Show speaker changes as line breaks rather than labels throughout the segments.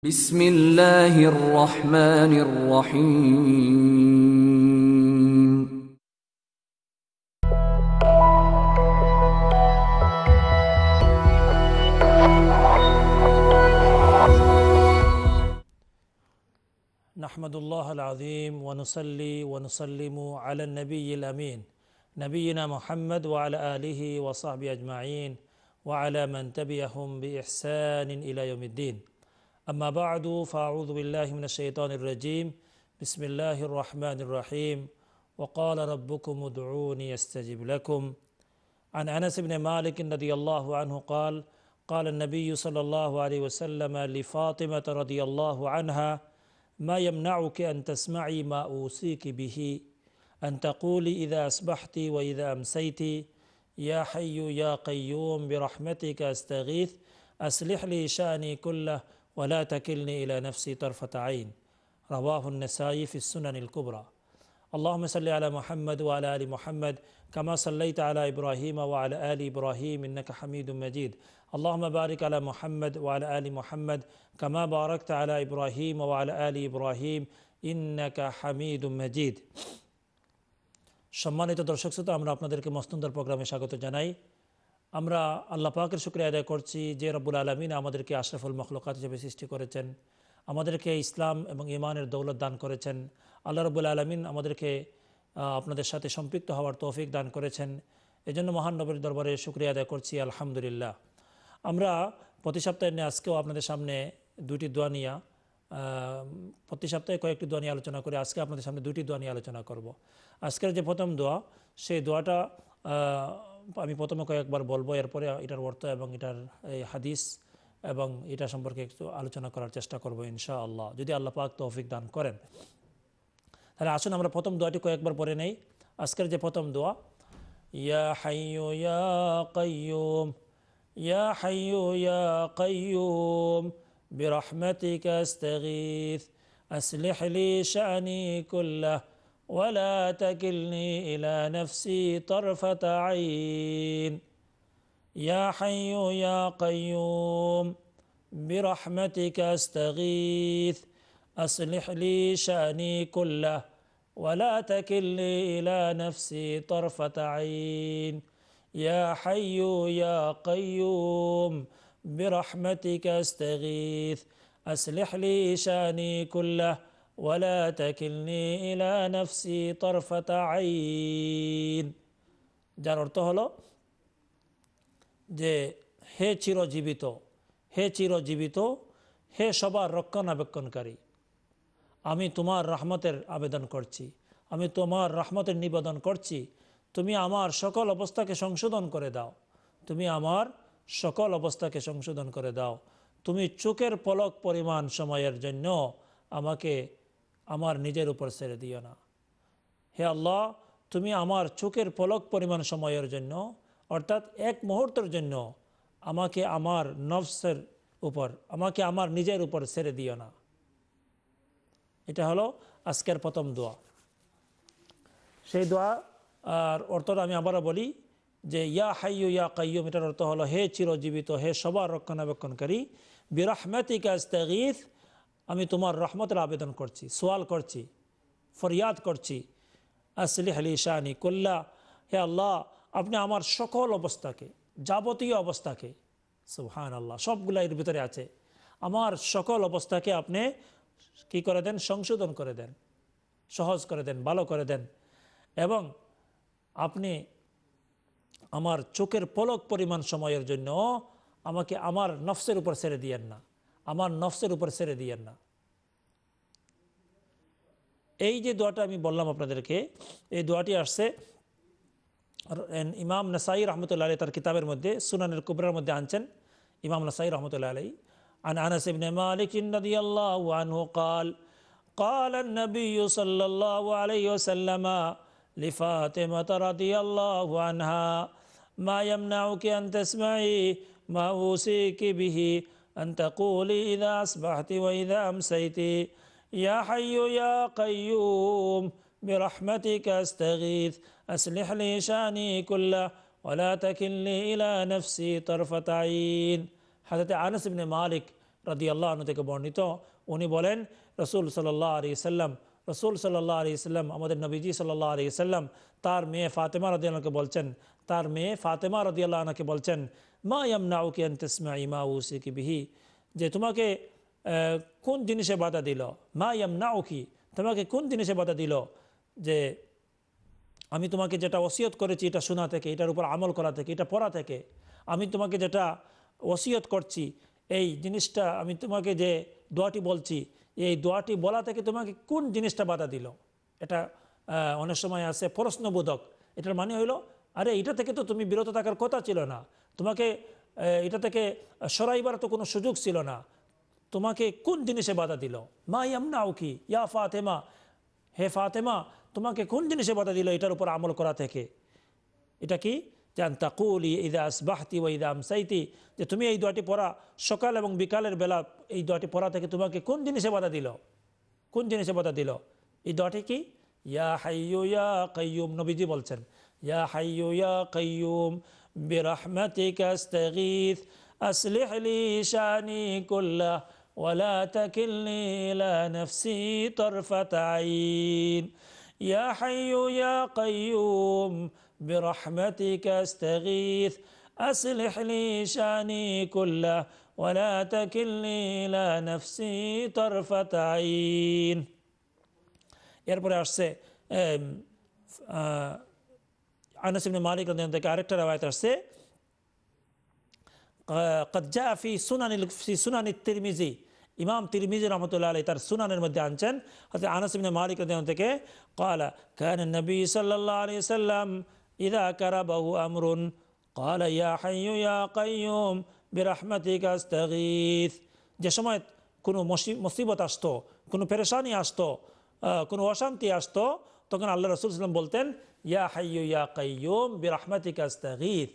بسم الله الرحمن الرحيم
نحمد الله العظيم ونصلي ونسلم على النبي الامين نبينا محمد وعلى اله وصحبه اجمعين وعلى من تبعهم باحسان الى يوم الدين أما بعد فأعوذ بالله من الشيطان الرجيم بسم الله الرحمن الرحيم وقال ربكم ادعوني استجب لكم عن أنس بن مالك رضي الله عنه قال قال النبي صلى الله عليه وسلم لفاطمة رضي الله عنها ما يمنعك أن تسمعي ما أوصيك به أن تقولي إذا أصبحت وإذا أمسيت يا حي يا قيوم برحمتك أستغيث أصلح لي شأني كله ولا تكلني إلى نفسي طرفة عين رواه النسائي في السنن الكبرى اللهم صل على محمد وعلى ال محمد كما صليت على ابراهيم وعلى ال ابراهيم انك حميد مجيد اللهم بارك على محمد وعلى ال محمد كما باركت على ابراهيم وعلى ال ابراهيم انك حميد مجيد সম্মানিত দর্শক শ্রোতা আমরা আপনাদেরকে মস্তন্দর প্রোগ্রামে স্বাগত জানাই আমরা আল্লাহ পাকের শুক্রিয়া আদায় করছি যে রব্বুল আলমিন আমাদেরকে আশরাফুল মখলকাত হিসেবে সৃষ্টি করেছেন আমাদেরকে ইসলাম এবং ইমানের দৌলত দান করেছেন আল্লাহ রব্বুল আলমিন আমাদেরকে আপনাদের সাথে সম্পৃক্ত হওয়ার তৌফিক দান করেছেন এজন্য মহান নবীর দরবারে শুক্রিয়া আদায় করছি আলহামদুলিল্লাহ আমরা প্রতি সপ্তাহে নিয়ে আজকেও আপনাদের সামনে দুটি দোয়ানিয়া প্রতি সপ্তাহে কয়েকটি দোয়া নিয়ে আলোচনা করে আজকে আপনাদের সামনে দুটি দোয়া নিয়ে আলোচনা করব আজকের যে প্রথম দোয়া সেই দোয়াটা আমি প্রথমে কয়েকবার বলবো এরপরে এটার অর্থ এবং এটার এই হাদিস এবং এটা সম্পর্কে একটু আলোচনা করার চেষ্টা করবো ইনশা আল্লাহ যদি আল্লাহ পাক তৌফিক দান করেন তাহলে আসুন আমরা প্রথম দোয়াটি কয়েকবার পড়ে নেই আজকের যে প্রথম দোয়া ইয়া হাইয়ো ইয়া কাইয়ুম ইয়া হাইয়ো ইয়া কাইয়ুম برحمتك আসলে হলি শানি কুল্লাহ ولا تكلني إلى نفسي طرفة عين يا حي يا قيوم برحمتك أستغيث أصلح لي شأني كله ولا تكلني إلى نفسي طرفة عين يا حي يا قيوم برحمتك أستغيث أصلح لي شأني كله ولا تكلني إلى نفسي طرفة عين যার অর্থ হলো যে হে চিরজীবিত হে চিরজীবিত হে সবার রক্ষণাবেক্ষণকারী আমি তোমার রহমতের আবেদন করছি আমি তোমার রহমতের নিবেদন করছি তুমি আমার সকল অবস্থাকে সংশোধন করে দাও তুমি আমার সকল অবস্থাকে সংশোধন করে দাও তুমি চোখের পলক পরিমাণ সময়ের জন্য আমাকে আমার নিজের উপর ছেড়ে দিও না হে আল্লাহ তুমি আমার চোখের পলক পরিমাণ সময়ের জন্য অর্থাৎ এক মুহূর্তের জন্য আমাকে আমার নফসের উপর আমাকে আমার নিজের উপর ছেড়ে দিও না এটা হলো আজকের প্রথম দোয়া সেই দোয়া আর অর্থটা আমি আবারও বলি যে ইয়া হাইয়ু ইয়া কাইয়ম এটার অর্থ হলো হে চিরজীবিত হে সবার রক্ষণাবেক্ষণকারী বিরাহমাতিকা ইস্তাগিফ আমি তোমার রহমতের আবেদন করছি সোয়াল করছি ফরিয়াদ করছি আসলি আলি শাহানি কল্লা হে আল্লাহ আপনি আমার সকল অবস্থাকে যাবতীয় অবস্থাকে সুহান আল্লাহ সবগুলা এর ভিতরে আছে আমার সকল অবস্থাকে আপনি কি করে দেন সংশোধন করে দেন সহজ করে দেন ভালো করে দেন এবং আপনি আমার চোখের পলক পরিমাণ সময়ের জন্য আমাকে আমার নফসের উপর ছেড়ে দিয়েন না আমার নফসের উপর ছেড়ে দিয়েন না এই যে দোয়াটা আমি বললাম আপনাদেরকে এই দোয়াটি আসছে ইমাম নাসাই রহমতুল্লাহ আলী তার কিতাবের মধ্যে সুনানের কুবরার মধ্যে আনছেন ইমাম নাসাই রহমতুল্লাহ আলাই عن أنس بن مالك رضي الله عنه قال قال النبي صلى الله عليه وسلم لفاتمة رضي الله عنها ما يمنعك أن تسمعي ما أوسيك به أن تقولي إذا أصبحت وإذا أمسيت يا حي يا قيوم برحمتك أستغيث أصلح لي شاني كله ولا تكلني إلى نفسي طرفة عين حضرت أنس بن مالك رضي الله عنه تكبرني تو أني بولن رسول صلى الله عليه وسلم رسول صلى الله عليه وسلم أمد النبي جي صلى الله عليه وسلم تار مي فاطمة رضي الله عنه كبولشن تار مي فاطمة رضي الله عنه كبولشن মা ইয়ামনাউকে আন্তসমা ইমা বিহি যে তোমাকে কোন জিনিসে বাধা দিল মা ইয়ামনাউকি তোমাকে কোন জিনিসে বাধা দিল যে আমি তোমাকে যেটা ওসিয়ত করেছি এটা শোনা থেকে এটার উপর আমল করা থেকে এটা পড়া থেকে আমি তোমাকে যেটা ওসিয়ত করছি এই জিনিসটা আমি তোমাকে যে দোয়াটি বলছি এই দোয়াটি বলা থেকে তোমাকে কোন জিনিসটা বাধা দিল এটা অনেক সময় আছে প্রশ্নবোধক এটার মানে হইলো আরে এটা থেকে তো তুমি বিরত থাকার কথা ছিল না তোমাকে এটা থেকে সরাইবার তো কোনো সুযোগ ছিল না তোমাকে কোন জিনিসে বাধা দিল মা ইয়ামনাও কি ইয়া ফাতেমা হে ফাতেমা তোমাকে কোন জিনিসে বাধা দিল এটার উপর আমল করা থেকে এটা কি জান তাকুলি ইদা আসবাহতি ও ইদা আমসাইতি যে তুমি এই দোয়াটি পড়া সকাল এবং বিকালের বেলা এই দোয়াটি পড়া থেকে তোমাকে কোন জিনিসে বাধা দিল কোন জিনিসে বাধা দিল এই দোয়াটি কি ইয়া হাইয়ু ইয়া কাইয়ুম নবীজি বলছেন ইয়া হাইয়ু ইয়া কাইয়ুম برحمتك استغيث أصلح لي شأني كله ولا تكلني إلى نفسي طرفة عين يا حي يا قيوم برحمتك استغيث أصلح لي شأني كله ولا تكلني إلى نفسي طرفة عين এরপরে আসছে আনসিবনে মালিক রঞ্জন থেকে আরেকটা রায়ত আসছে কজ্জা ফি সুনানিল ফি সুনানি তিরমিজি ইমাম তিরমিজি রহমতুল্লাহ আলী তার সুনানের মধ্যে আনছেন হচ্ছে আনসিবনে মালিক রঞ্জন থেকে কলা কেন নবী সাল্লাহ আলি সাল্লাম ইদা কারা বাহু আমরুন কলা ইয়া হাইয়ু ইয়া কাইয়ুম বিরাহমাতিক আস্তাগিস যে সময় কোনো মুসিবত আসতো কোনো পেরেশানি আসতো কোনো অশান্তি আসতো তখন আল্লাহ রসুল সাল্লাম বলতেন ইয়া হাইয়ু ইয়া কাইয়ুম বিরাহমাতিকাস্তাগির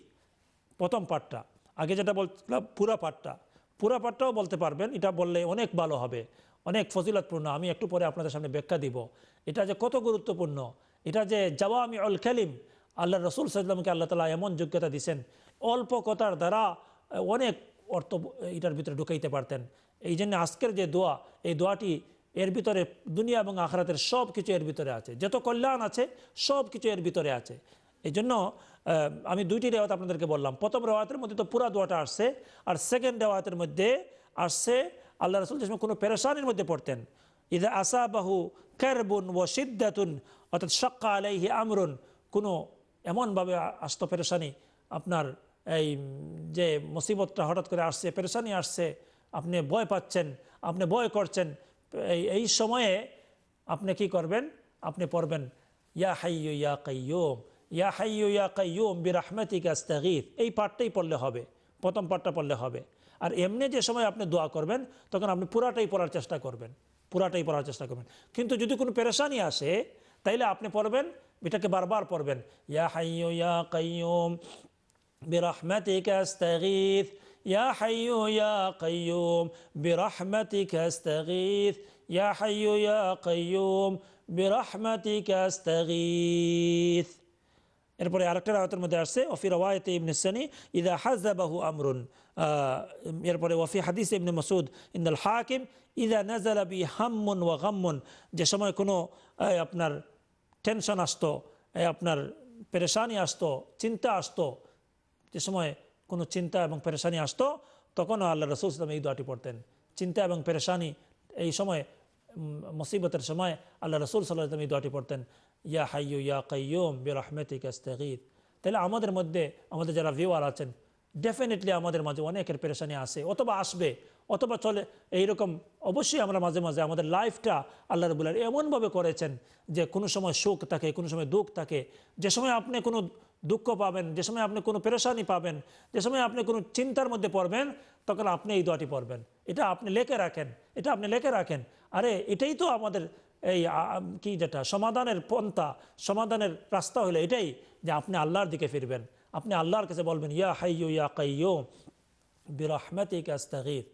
প্রথম পাঠটা আগে যেটা বলছিলাম পুরা পাঠটা পুরা পাঠটাও বলতে পারবেন এটা বললে অনেক ভালো হবে অনেক ফজিলতপূর্ণ আমি একটু পরে আপনাদের সামনে ব্যাখ্যা দিব এটা যে কত গুরুত্বপূর্ণ এটা যে যাওয়া আমি অল খেলিম আল্লাহ রসুল সাল্লামকে আল্লাহ তালা এমন যোগ্যতা দিছেন অল্প কথার দ্বারা অনেক অর্থ এটার ভিতরে ঢুকাইতে পারতেন এই জন্য আজকের যে দোয়া এই দোয়াটি এর ভিতরে দুনিয়া এবং আখরাতের সব কিছু এর ভিতরে আছে যত কল্যাণ আছে সব কিছু এর ভিতরে আছে এই জন্য আমি দুইটি রেওয়াত আপনাদেরকে বললাম প্রথম রেওয়াতের মধ্যে তো পুরা দোয়াটা আসছে আর সেকেন্ড রেওয়াতের মধ্যে আসছে আল্লাহ রসুল যেসময় কোনো পেরেশানির মধ্যে পড়তেন ইদা বাহু কেরবুন ও সিদ্ধাতুন অর্থাৎ সক্কা আলাইহি আমরুন কোনো এমনভাবে আসত পেরেশানি আপনার এই যে মুসিবতটা হঠাৎ করে আসছে পেরেশানি আসছে আপনি ভয় পাচ্ছেন আপনি ভয় করছেন এই সময়ে আপনি কি করবেন আপনি পড়বেন ইয়া হাইয়ু ইয়া কাইয়ুম ইয়া হাইয়ু ইয়া কাইয়ুম বিরাহমাতিক আস্তাগির এই পাঠটাই পড়লে হবে প্রথম পাঠটা পড়লে হবে আর এমনি যে সময় আপনি দোয়া করবেন তখন আপনি পুরাটাই পড়ার চেষ্টা করবেন পুরাটাই পড়ার চেষ্টা করবেন কিন্তু যদি কোনো পেরেশানি আসে তাইলে আপনি পড়বেন এটাকে বারবার পড়বেন ইয়া হাইয়ু ইয়া কাইয়ুম বিরাহমাতিক আস্তাগির يا حي يا قيوم برحمتك استغيث يا حي يا قيوم برحمتك استغيث এরপরে আরেকটা রায়তের মধ্যে আসছে ওফি রওয়ায়তে ইবনে সানি ইদা হাজাবাহু আমরুন এরপরে ওয়াফি হাদিস ইবনে মাসুদ ইন্দাল হাকিম ইদা নাজালা বি হাম্মুন ওয়া গাম্মুন যে সময় কোনো আপনার টেনশন আসতো আপনার পেরেশানি আসতো চিন্তা আসতো যে সময় কোনো চিন্তা এবং পেরেশানি আসতো তখনও আল্লাহ রসুল ইসলাম এই দোয়াটি পড়তেন চিন্তা এবং পেরেশানি এই সময় মুসিবতের সময় আল্লাহ রসুল সাল্লাহ ইসলাম এই দোয়াটি পড়তেন ইয়া হাইয়ু ইয়া কাইয়ুম বির আহমেদিক ইস্তাগিদ তাহলে আমাদের মধ্যে আমাদের যারা ভিউয়ার আছেন ডেফিনেটলি আমাদের মাঝে অনেকের পেরেশানি আসে অথবা আসবে অথবা চলে এইরকম অবশ্যই আমরা মাঝে মাঝে আমাদের লাইফটা আল্লাহ রবুল্লাহ এমনভাবে করেছেন যে কোনো সময় সুখ থাকে কোনো সময় দুঃখ থাকে যে সময় আপনি কোনো দুঃখ পাবেন যে সময় আপনি কোনো পেরেশানি পাবেন যে সময় আপনি কোনো চিন্তার মধ্যে পড়বেন তখন আপনি এই দোয়াটি পড়বেন এটা আপনি লেখে রাখেন এটা আপনি লেখে রাখেন আরে এটাই তো আমাদের এই কি যেটা সমাধানের পন্থা সমাধানের রাস্তা হলে এটাই যে আপনি আল্লাহর দিকে ফিরবেন আপনি আল্লাহর কাছে বলবেন ইয়া হাইয়ু ইয়া কাইয়ুম বিরহমাতিক আস্তাগিদ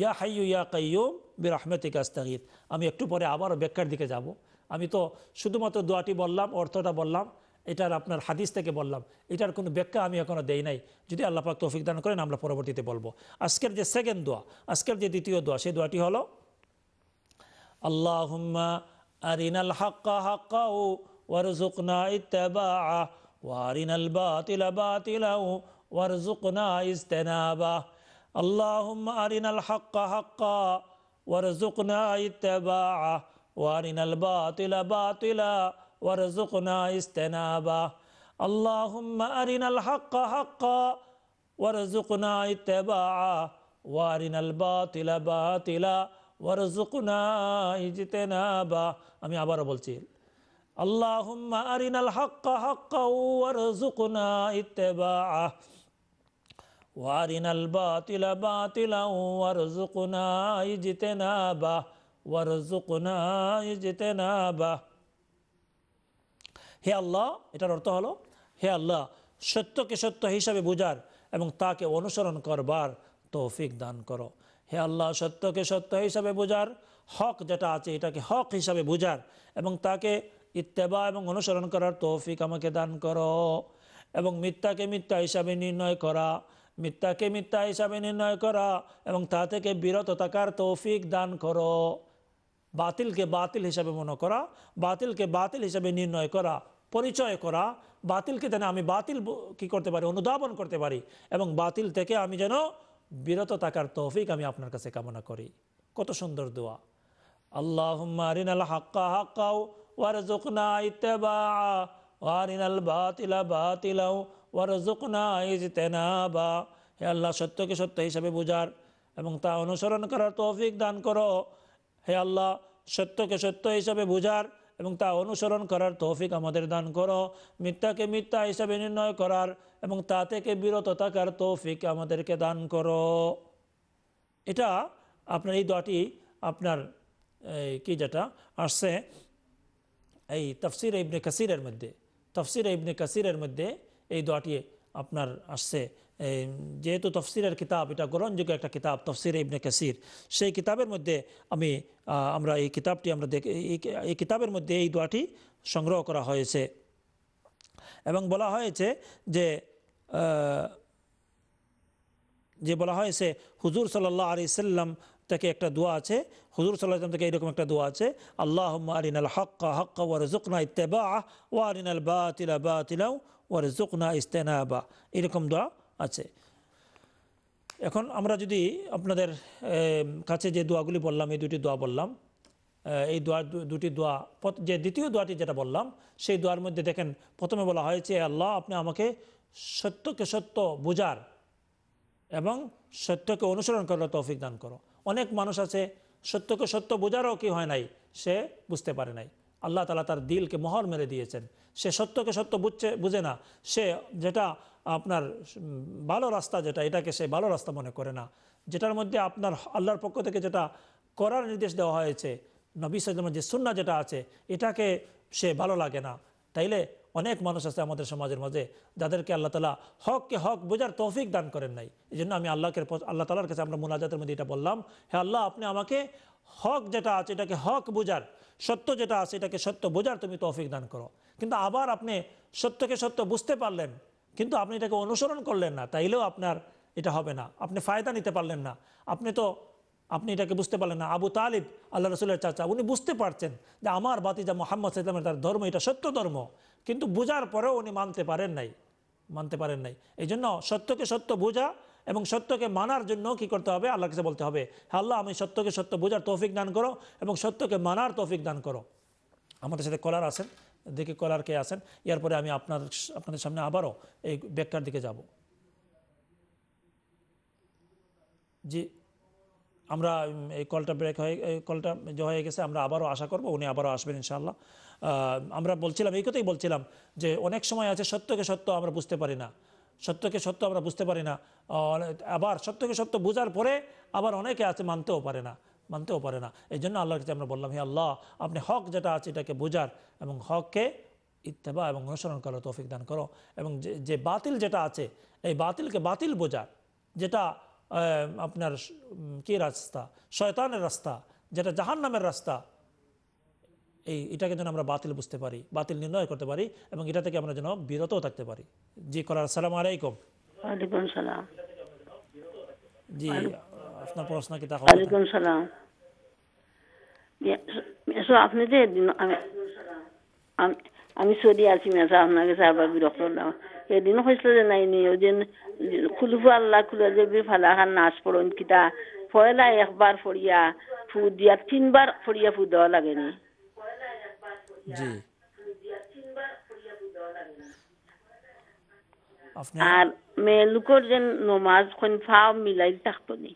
ইয়া হাইয়ু ইয়া কাইয়ুম বিরহমাতিক আস্তাগিদ আমি একটু পরে আবার ব্যাখ্যার দিকে যাব আমি তো শুধুমাত্র দোয়াটি বললাম অর্থটা বললাম এটার আপনার হাদিস থেকে বললাম এটার কোনো ব্যাখ্যা আমি এখনও দেই নাই যদি আল্লাপাক তৌফিক দান করেন আমরা পরবর্তীতে বলবো আজকের যে সেকেন্ড দোয়া আজকের যে দ্বিতীয় দোয়া সেই দোয়াটি হলো আল্লাহ আরিনাল হাক্কা হাক্কা ও ওয়ারজুকনা ইত্যাবা ওয়ারিনাল বাতিলা বাতিলা ও ওয়ারজুকনা ইস্তেনাবা আল্লাহ আরিনাল হাক্কা হাক্কা ওয়ারজুকনা ইত্যাবা ওয়ারিনাল বাতিলা বাতিলা وارزقنا اجتنابه اللهم أرنا الحق حقا وارزقنا اتباعه وارنا الباطل باطلا وارزقنا اجتنابه أمي عبارة বলছি اللهم أرنا الحق حقا وارزقنا اتباعه وارنا الباطل باطلا وارزقنا اجتنابه وارزقنا اجتنابه হে আল্লাহ এটার অর্থ হলো হে আল্লাহ সত্যকে সত্য হিসাবে বোঝার এবং তাকে অনুসরণ করবার তৌফিক দান করো হে আল্লাহ সত্যকে সত্য হিসাবে বোঝার হক যেটা আছে এটাকে হক হিসাবে বোঝার এবং তাকে ইত্তেবা এবং অনুসরণ করার তৌফিক আমাকে দান করো এবং মিথ্যাকে মিথ্যা হিসাবে নির্ণয় করা মিথ্যাকে মিথ্যা হিসাবে নির্ণয় করা এবং তা থেকে বিরত থাকার তৌফিক দান করো বাতিলকে বাতিল হিসাবে মনে করা বাতিলকে বাতিল হিসাবে নির্ণয় করা পরিচয় করা বাতিলকে যেন আমি বাতিল কি করতে পারি অনুধাবন করতে পারি এবং বাতিল থেকে আমি যেন বিরত থাকার তৌফিক আমি আপনার কাছে কামনা করি কত সুন্দর দোয়া আল্লাহ আরিনাল হাক্কা হাক্কাও ওয়ারজুকনা ইত্তেবা ওয়ারিনাল বাতিলা বাতিলাও ওয়ারজুকনা বা হে আল্লাহ সত্যকে সত্য হিসাবে বুঝার এবং তা অনুসরণ করার তৌফিক দান করো হে আল্লাহ সত্যকে সত্য হিসাবে বুঝার এবং তা অনুসরণ করার তৌফিক আমাদের দান করো মিথ্যাকে মিথ্যা হিসাবে নির্ণয় করার এবং তা থেকে বিরত থাকার তৌফিক আমাদেরকে দান করো এটা আপনার এই দোয়াটি আপনার কি যেটা আসছে এই তফসির ইবনে কাসিরের মধ্যে তফসির ইবনে কাসিরের মধ্যে এই দোয়াটি আপনার আসছে যেহেতু তফসিরের কিতাব এটা গ্রহণযোগ্য একটা কিতাব তফসির ইবনে কাসির সেই কিতাবের মধ্যে আমি আমরা এই কিতাবটি আমরা দেখ এই কিতাবের মধ্যে এই দোয়াটি সংগ্রহ করা হয়েছে এবং বলা হয়েছে যে যে বলা হয়েছে হুজুর সাল্লাহ আলি সাল্লাম থেকে একটা দোয়া আছে হুজুর সাল্লাহাম থেকে এরকম একটা দোয়া আছে আল্লাহ আরিনাল হক্কা হক্কা ওয়ার জুকনা ইত্তেবা ওয়ারিনাল বা তিলা বা তিলাউ ওয়ার জুকনা ইস্তেনা বা এরকম দোয়া আছে এখন আমরা যদি আপনাদের কাছে যে দোয়াগুলি বললাম এই দুটি দোয়া বললাম এই দোয়া দুটি দোয়া যে দ্বিতীয় দোয়াটি যেটা বললাম সেই দোয়ার মধ্যে দেখেন প্রথমে বলা হয়েছে আল্লাহ আপনি আমাকে সত্যকে সত্য বোঝার এবং সত্যকে অনুসরণ করার তৌফিক দান করো অনেক মানুষ আছে সত্যকে সত্য বোঝারও কি হয় নাই সে বুঝতে পারে নাই আল্লাহ তালা তার দিলকে মহর মেরে দিয়েছেন সে সত্যকে সত্য বুঝছে বুঝে না সে যেটা আপনার ভালো রাস্তা যেটা এটাকে সে ভালো রাস্তা মনে করে না যেটার মধ্যে আপনার আল্লাহর পক্ষ থেকে যেটা করার নির্দেশ দেওয়া হয়েছে নবী সালামের যে সুন্না যেটা আছে এটাকে সে ভালো লাগে না তাইলে অনেক মানুষ আছে আমাদের সমাজের মাঝে যাদেরকে আল্লাহ তালা হককে হক বোঝার তৌফিক দান করেন নাই এই জন্য আমি আল্লাহকে আল্লাহ তালার কাছে আমরা মোনাজাতের মধ্যে এটা বললাম হ্যাঁ আল্লাহ আপনি আমাকে হক যেটা আছে এটাকে হক বোঝার সত্য যেটা আছে এটাকে সত্য বোঝার তুমি তৌফিক দান করো কিন্তু আবার আপনি সত্যকে সত্য বুঝতে পারলেন কিন্তু আপনি এটাকে অনুসরণ করলেন না তাইলেও আপনার এটা হবে না আপনি ফায়দা নিতে পারলেন না আপনি তো আপনি এটাকে বুঝতে পারলেন না আবু তালিব আল্লাহ রসুলের চাচা উনি বুঝতে পারছেন যে আমার বাতিজা মোহাম্মদ ইসলামের তার ধর্ম এটা সত্য ধর্ম কিন্তু বোঝার পরেও উনি মানতে পারেন নাই মানতে পারেন নাই এই জন্য সত্যকে সত্য বোঝা এবং সত্যকে মানার জন্য কি করতে হবে আল্লাহ কাছে বলতে হবে আল্লাহ আমি সত্যকে সত্য বোঝার তৌফিক দান করো এবং সত্যকে মানার তৌফিক দান করো আমাদের সাথে কলার আছেন দেখি কলার কে আছেন এরপরে আমি আপনার আপনাদের সামনে আবারও এই ব্যাগটার দিকে যাব জি আমরা এই কলটা ব্রেক হয়ে কলটা হয়ে গেছে আমরা আবারও আশা করব উনি আবারও আসবেন ইনশাল্লাহ আমরা বলছিলাম এই কথাই বলছিলাম যে অনেক সময় আছে সত্যকে সত্য আমরা বুঝতে পারি না সত্যকে সত্য আমরা বুঝতে পারি না আবার সত্যকে সত্য বোঝার পরে আবার অনেকে আছে মানতেও পারে না মানতেও পারে না এই জন্য আল্লাহর কাছে আমরা বললাম হে আল্লাহ আপনি হক যেটা আছে এটাকে বোঝার এবং হককে ইত্তেবা এবং অনুসরণ করার তৌফিক দান করো এবং যে বাতিল যেটা আছে এই বাতিলকে বাতিল বোঝার যেটা আপনার কি রাস্তা শয়তানের রাস্তা যেটা জাহান নামের রাস্তা এই এটাকে যেন আমরা বাতিল বুঝতে পারি বাতিল নির্ণয় করতে পারি এবং এটা থেকে আমরা যেন বিরতও থাকতে পারি জি করার সালাম আলাইকুম জি আপনার পড়াশোনা কি তাহলে ওয়ালাইকুম
সালাম আপনি যে আমি সরি আছি মেসা আপনাকে চারবার বিরক্ত হলাম এদিনও হয়েছিল যে নাই নি ওই দিন খুলুফু আল্লাহ খুলে যে ফালা নাচ পড়ন কিতা ফয়লা একবার ফড়িয়া ফু দিয়া তিনবার ফড়িয়া ফু দেওয়া লাগে নি আর মেয়ে লোকর যে নমাজ খন ফাও মিলাই থাকতো নি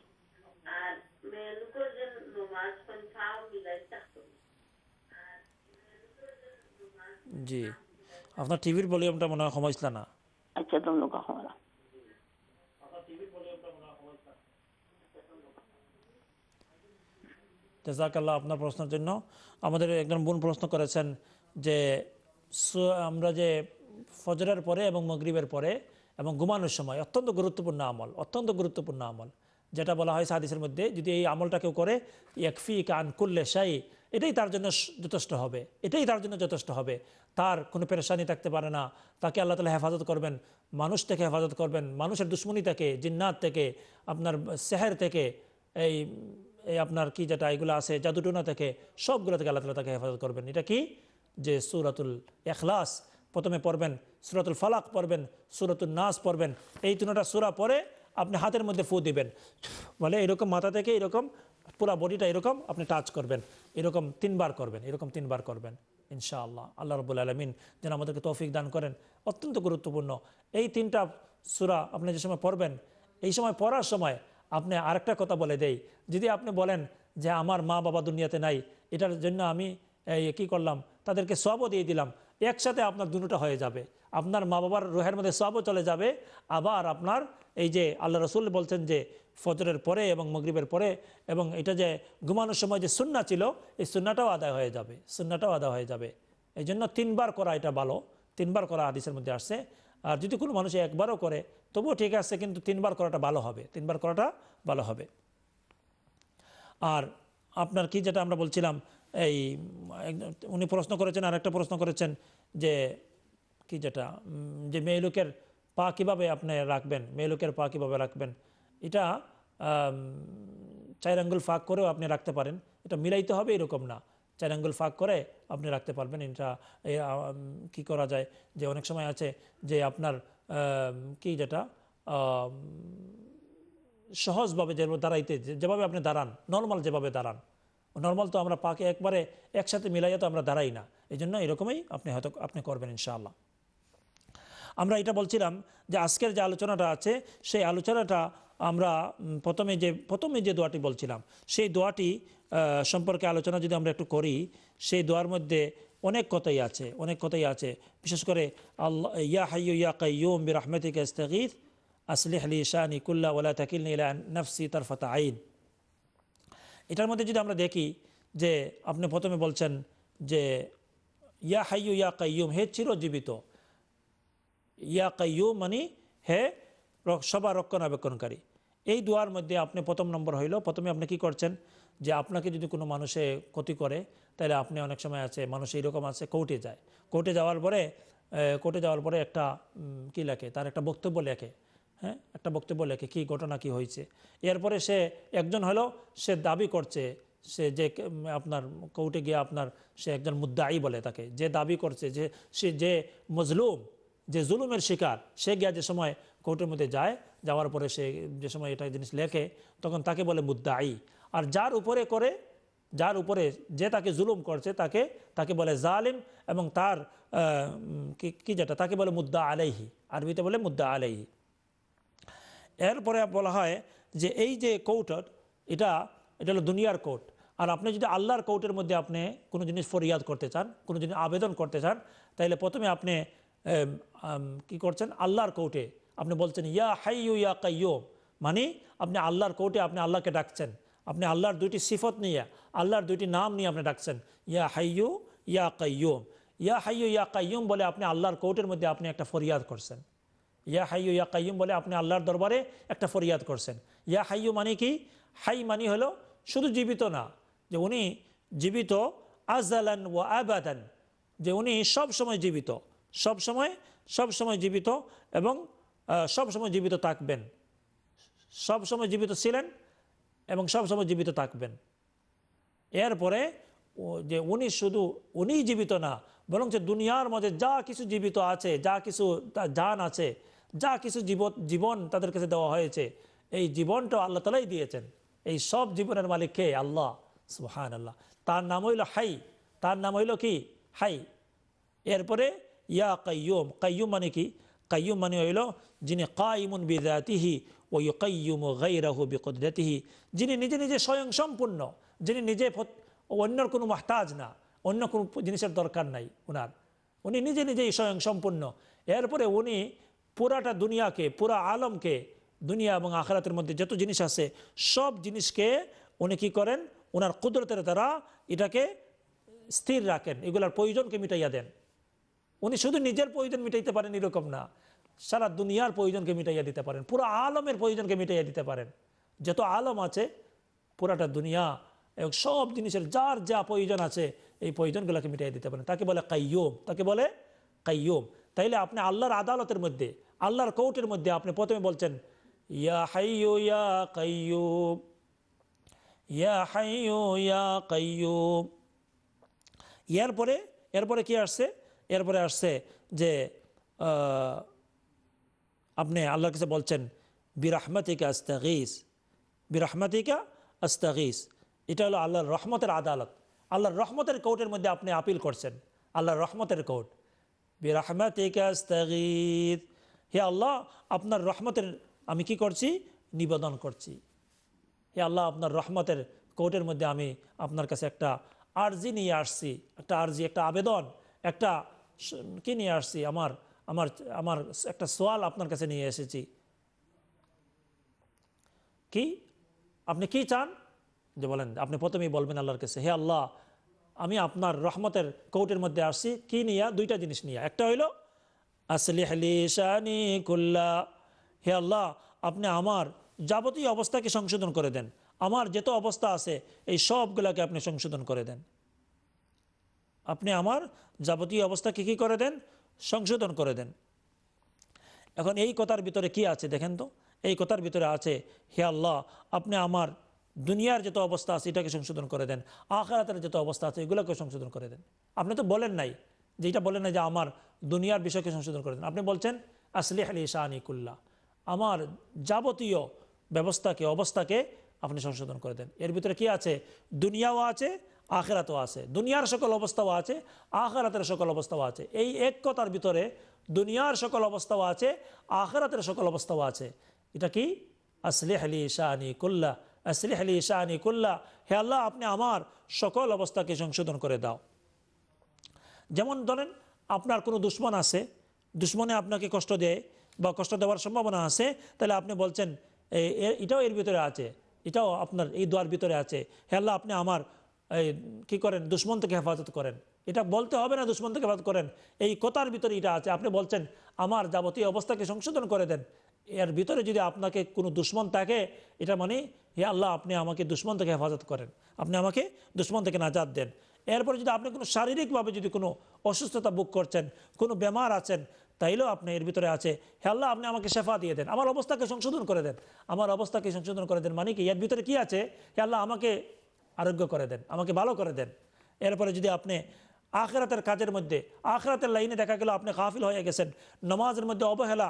জি আপনার টিভির ভলিউমটা মনে হয় কমাইছিল না আচ্ছা দম লোক জাজাকাল্লাহ আপনার প্রশ্নের জন্য আমাদের একজন বোন প্রশ্ন করেছেন যে আমরা যে ফজরের পরে এবং মগরিবের পরে এবং ঘুমানোর সময় অত্যন্ত গুরুত্বপূর্ণ আমল অত্যন্ত গুরুত্বপূর্ণ আমল যেটা বলা হয় সাদিসের মধ্যে যদি এই আমলটা কেউ করে একফি কান করলে সাই এটাই তার জন্য যথেষ্ট হবে এটাই তার জন্য যথেষ্ট হবে তার কোনো পেরেশানি থাকতে পারে না তাকে আল্লাহ তালা হেফাজত করবেন মানুষ থেকে হেফাজত করবেন মানুষের দুশ্মনী থেকে জিন্নাত থেকে আপনার সেহের থেকে এই এই আপনার কি যেটা এগুলো আছে জাদুটোনা থেকে সবগুলো থেকে আল্লাহ তালা তাকে হেফাজত করবেন এটা কি যে সুরাতুল এখলাস প্রথমে পড়বেন সুরাতুল ফালাক পড়বেন সুরাতুল নাস পড়বেন এই তিনটা সুরা পরে আপনি হাতের মধ্যে ফু দিবেন বলে এরকম মাথা থেকে এরকম পুরা বডিটা এরকম আপনি টাচ করবেন এরকম তিনবার করবেন এরকম তিনবার করবেন ইনশাআল্লাহ আল্লাহ রবুল আলমিন যেন আমাদেরকে তৌফিক দান করেন অত্যন্ত গুরুত্বপূর্ণ এই তিনটা সুরা আপনি যে সময় পড়বেন এই সময় পড়ার সময় আপনি আরেকটা কথা বলে দেই যদি আপনি বলেন যে আমার মা বাবা দুনিয়াতে নাই এটার জন্য আমি কি করলাম তাদেরকে সবও দিয়ে দিলাম একসাথে আপনার দুটোটা হয়ে যাবে আপনার মা বাবার রোহের মধ্যে সবও চলে যাবে আবার আপনার এই যে আল্লাহ রসুল বলছেন যে ফজরের পরে এবং মগরিবের পরে এবং এটা যে ঘুমানোর সময় যে সুন্না ছিল এই সুন্নাটাও আদায় হয়ে যাবে সুন্নাটাও আদায় হয়ে যাবে এই জন্য তিনবার করা এটা ভালো তিনবার করা আদিসের মধ্যে আসছে আর যদি কোনো মানুষ একবারও করে তবুও ঠিক আছে কিন্তু তিনবার করাটা ভালো হবে তিনবার করাটা ভালো হবে আর আপনার কি যেটা আমরা বলছিলাম এই উনি প্রশ্ন করেছেন আর একটা প্রশ্ন করেছেন যে কি যেটা যে মেয়ে লোকের পা কীভাবে আপনি রাখবেন মেয়ে লোকের পা কীভাবে রাখবেন এটা চার আঙ্গুল ফাঁক করেও আপনি রাখতে পারেন এটা মিলাইতে হবে এরকম না চার আঙ্গুল ফাঁক করে আপনি রাখতে পারবেন এটা কি করা যায় যে অনেক সময় আছে যে আপনার কি যেটা সহজভাবে যে দাঁড়াইতে যেভাবে আপনি দাঁড়ান নর্মাল যেভাবে দাঁড়ান নর্মাল তো আমরা পাকে একবারে একসাথে মিলাইয়া তো আমরা দাঁড়াই না এই জন্য এরকমই আপনি হয়তো আপনি করবেন ইনশাআল্লাহ আমরা এটা বলছিলাম যে আজকের যে আলোচনাটা আছে সেই আলোচনাটা আমরা প্রথমে যে প্রথমে যে দোয়াটি বলছিলাম সেই দোয়াটি সম্পর্কে আলোচনা যদি আমরা একটু করি সেই দোয়ার মধ্যে অনেক কথাই আছে অনেক কথাই আছে বিশেষ করে আল্লাহ ইয়া হাইয়ু ইয়া কাইয়ুম বিরাহমতিক ইস্তাগির আসলিহ আলি শাহ কুল্লা ওলা তাকিল নফসি তারফতা আইন এটার মধ্যে যদি আমরা দেখি যে আপনি প্রথমে বলছেন যে ইয়া হাইয়ু ইয়া কাইয়ুম হে চিরজীবিত ইয়া কাইয়ুম মানে হে সবার রক্ষণাবেক্ষণকারী এই দোয়ার মধ্যে আপনি প্রথম নম্বর হইল প্রথমে আপনি কি করছেন যে আপনাকে যদি কোনো মানুষে ক্ষতি করে তাহলে আপনি অনেক সময় আছে মানুষ এইরকম আছে কোর্টে যায় কোর্টে যাওয়ার পরে কোর্টে যাওয়ার পরে একটা কি লেখে তার একটা বক্তব্য লেখে হ্যাঁ একটা বক্তব্য লেখে কি ঘটনা কি হয়েছে এরপরে সে একজন হলো সে দাবি করছে সে যে আপনার কোর্টে গিয়ে আপনার সে একজন মুদ্দাই বলে তাকে যে দাবি করছে যে সে যে মজলুম যে জুলুমের শিকার সে গিয়া যে সময় কোর্টের মধ্যে যায় যাওয়ার পরে সে যে সময় এটা জিনিস লেখে তখন তাকে বলে মুদ্দাই আর যার উপরে করে যার উপরে যে তাকে জুলুম করছে তাকে তাকে বলে জালিম এবং তার কি যেটা তাকে বলে মুদ্দা আলাইহি আরবিতে বলে মুদ্দা আলাইহি এরপরে বলা হয় যে এই যে কোর্ট এটা এটা হলো দুনিয়ার কোর্ট আর আপনি যদি আল্লাহর কোর্টের মধ্যে আপনি কোনো জিনিস ফরিয়াদ করতে চান কোনো জিনিস আবেদন করতে চান তাহলে প্রথমে আপনি কি করছেন আল্লাহর কোর্টে আপনি বলছেন ইয়া হাই ইউ ইয়া কাইয়ো মানে আপনি আল্লাহর কোর্টে আপনি আল্লাহকে ডাকছেন আপনি আল্লাহর দুইটি সিফত নিয়ে আল্লাহর দুইটি নাম নিয়ে আপনি ডাকছেন ইয়া হাইয়ু ইয়া কাইয়ুম ইয়া হাইয়ু ইয়া কাইয়ুম বলে আপনি আল্লাহর কোর্টের মধ্যে আপনি একটা ফরিয়াদ করছেন ইয়া হাইয়ু ইয়া কাইম বলে আপনি আল্লাহর দরবারে একটা ফরিয়াদ করছেন ইয়া হাইয়ু মানে কি হাই মানি হলো শুধু জীবিত না যে উনি জীবিত আজালান ও আবাদান যে উনি সব সময় জীবিত সব সময় সব সময় জীবিত এবং সব সময় জীবিত থাকবেন সব সময় জীবিত ছিলেন এবং সব সময় জীবিত থাকবেন এরপরে যে উনি শুধু উনিই জীবিত না বরং যে দুনিয়ার মধ্যে যা কিছু জীবিত আছে যা কিছু জান আছে যা কিছু জীবন জীবন তাদের কাছে দেওয়া হয়েছে এই জীবনটাও আল্লাহ তালাই দিয়েছেন এই সব জীবনের মালিক কে আল্লাহ সুহান আল্লাহ তার নাম হইল হাই তার নাম হইল কি হাই এরপরে ইয়া কাইয়ুম কাইয়ুম মানে কি কাইয়ুম মানে হইল যিনি কাইমুন বিদাতিহি ও গাই রাহু বিকদাতিহি যিনি নিজে নিজে স্বয়ং সম্পূর্ণ যিনি নিজে অন্যর কোনো মাহতাজ না অন্য কোনো জিনিসের দরকার নাই ওনার উনি নিজে নিজেই স্বয়ং সম্পূর্ণ এরপরে উনি পুরাটা দুনিয়াকে পুরা আলমকে দুনিয়া এবং আখেরাতের মধ্যে যত জিনিস আছে সব জিনিসকে উনি কী করেন ওনার কুদরতের দ্বারা এটাকে স্থির রাখেন এগুলার প্রয়োজনকে মিটাইয়া দেন উনি শুধু নিজের প্রয়োজন মিটাইতে পারেন এরকম না সারা দুনিয়ার প্রয়োজনকে মিটাইয়া দিতে পারেন পুরো আলমের প্রয়োজনকে মিটাইয়া দিতে পারেন যত আলম আছে পুরাটা দুনিয়া এবং সব জিনিসের যার যা প্রয়োজন আছে এই প্রয়োজনগুলোকে মিটাইয়া দিতে পারেন তাকে বলে কাইয়ম তাকে বলে কাইয়ম তাইলে আপনি আল্লাহর আদালতের মধ্যে আল্লাহর কৌটের মধ্যে আপনি প্রথমে বলছেন ইয়া হাইয়ু ইয়া কাইয়ুব ইয়া হাইয়ু ইয়া কাইয়ুব এরপরে এরপরে কি আসছে এরপরে আসছে যে আপনি আল্লাহর কাছে বলছেন বিরাহমাতিকা আস্তাগিস বিরাহমাতিকা আস্তাগিস এটা হলো আল্লাহর রহমতের আদালত আল্লাহর রহমতের কোর্টের মধ্যে আপনি আপিল করছেন আল্লাহর রহমতের কোর্ট বিরাহমাতিকা আস্তাগিস হে আল্লাহ আপনার রহমতের আমি কি করছি নিবেদন করছি হে আল্লাহ আপনার রহমতের কোর্টের মধ্যে আমি আপনার কাছে একটা আর্জি নিয়ে আসছি একটা আর্জি একটা আবেদন একটা কি নিয়ে আসছি আমার আমার আমার একটা সোয়াল আপনার কাছে নিয়ে এসেছি কি আপনি কি চান যে বলেন আপনি প্রথমেই বলবেন আল্লাহর কাছে হে আল্লাহ আমি আপনার রহমতের কৌটের মধ্যে আসছি কি নিয়ে দুইটা জিনিস নিয়ে একটা হইলো হে আল্লাহ আপনি আমার যাবতীয় অবস্থাকে সংশোধন করে দেন আমার যেত অবস্থা আছে এই সবগুলাকে আপনি সংশোধন করে দেন আপনি আমার যাবতীয় অবস্থাকে কী করে দেন সংশোধন করে দেন এখন এই কথার ভিতরে কি আছে দেখেন তো এই কথার ভিতরে আছে হে আল্লাহ আপনি আমার দুনিয়ার যত অবস্থা আছে এটাকে সংশোধন করে দেন আখারাতের যত অবস্থা আছে এগুলোকে সংশোধন করে দেন আপনি তো বলেন নাই যেটা বলেন না যে আমার দুনিয়ার বিষয়কে সংশোধন করে দেন আপনি বলছেন আসলিহ আলী শাহানিকুল্লাহ আমার যাবতীয় ব্যবস্থাকে অবস্থাকে আপনি সংশোধন করে দেন এর ভিতরে কি আছে দুনিয়াও আছে আখেরাতও আছে দুনিয়ার সকল অবস্থাও আছে আখেরাতের সকল অবস্থাও আছে এই একতার ভিতরে দুনিয়ার সকল অবস্থাও আছে আখেরাতের সকল অবস্থাও আছে এটা কি আসলিহ আলী শাহানিকুল্লাহ আসলিহ আলী শাহানিকুল্লাহ হে আল্লাহ আপনি আমার সকল অবস্থাকে সংশোধন করে দাও যেমন ধরেন আপনার কোনো দুশ্মন আছে দুশ্মনে আপনাকে কষ্ট দেয় বা কষ্ট দেওয়ার সম্ভাবনা আছে তাহলে আপনি বলছেন এটাও এর ভিতরে আছে এটাও আপনার এই দোয়ার ভিতরে আছে হেল্লা আপনি আমার কি করেন দুশ্মন থেকে হেফাজত করেন এটা বলতে হবে না দুশ্মন থেকে হেফাজত করেন এই কথার ভিতরে এটা আছে আপনি বলছেন আমার যাবতীয় অবস্থাকে সংশোধন করে দেন এর ভিতরে যদি আপনাকে কোনো দুশ্মন থাকে এটা মানে হে আল্লাহ আপনি আমাকে দুশ্মন থেকে হেফাজত করেন আপনি আমাকে দুশ্মন থেকে নাজাদ দেন এরপরে যদি আপনি কোনো শারীরিকভাবে যদি কোনো অসুস্থতা বুক করছেন কোনো বেমার আছেন তাইলেও আপনি এর ভিতরে আছে হে আল্লাহ আপনি আমাকে শেফা দিয়ে দেন আমার অবস্থাকে সংশোধন করে দেন আমার অবস্থাকে সংশোধন করে দেন মানে কি এর ভিতরে কি আছে হে আল্লাহ আমাকে আরোগ্য করে দেন আমাকে ভালো করে দেন এরপরে যদি আপনি আখরাতের কাজের মধ্যে আখরাতের লাইনে দেখা গেল আপনি কাফিল হয়ে গেছেন নমাজের মধ্যে অবহেলা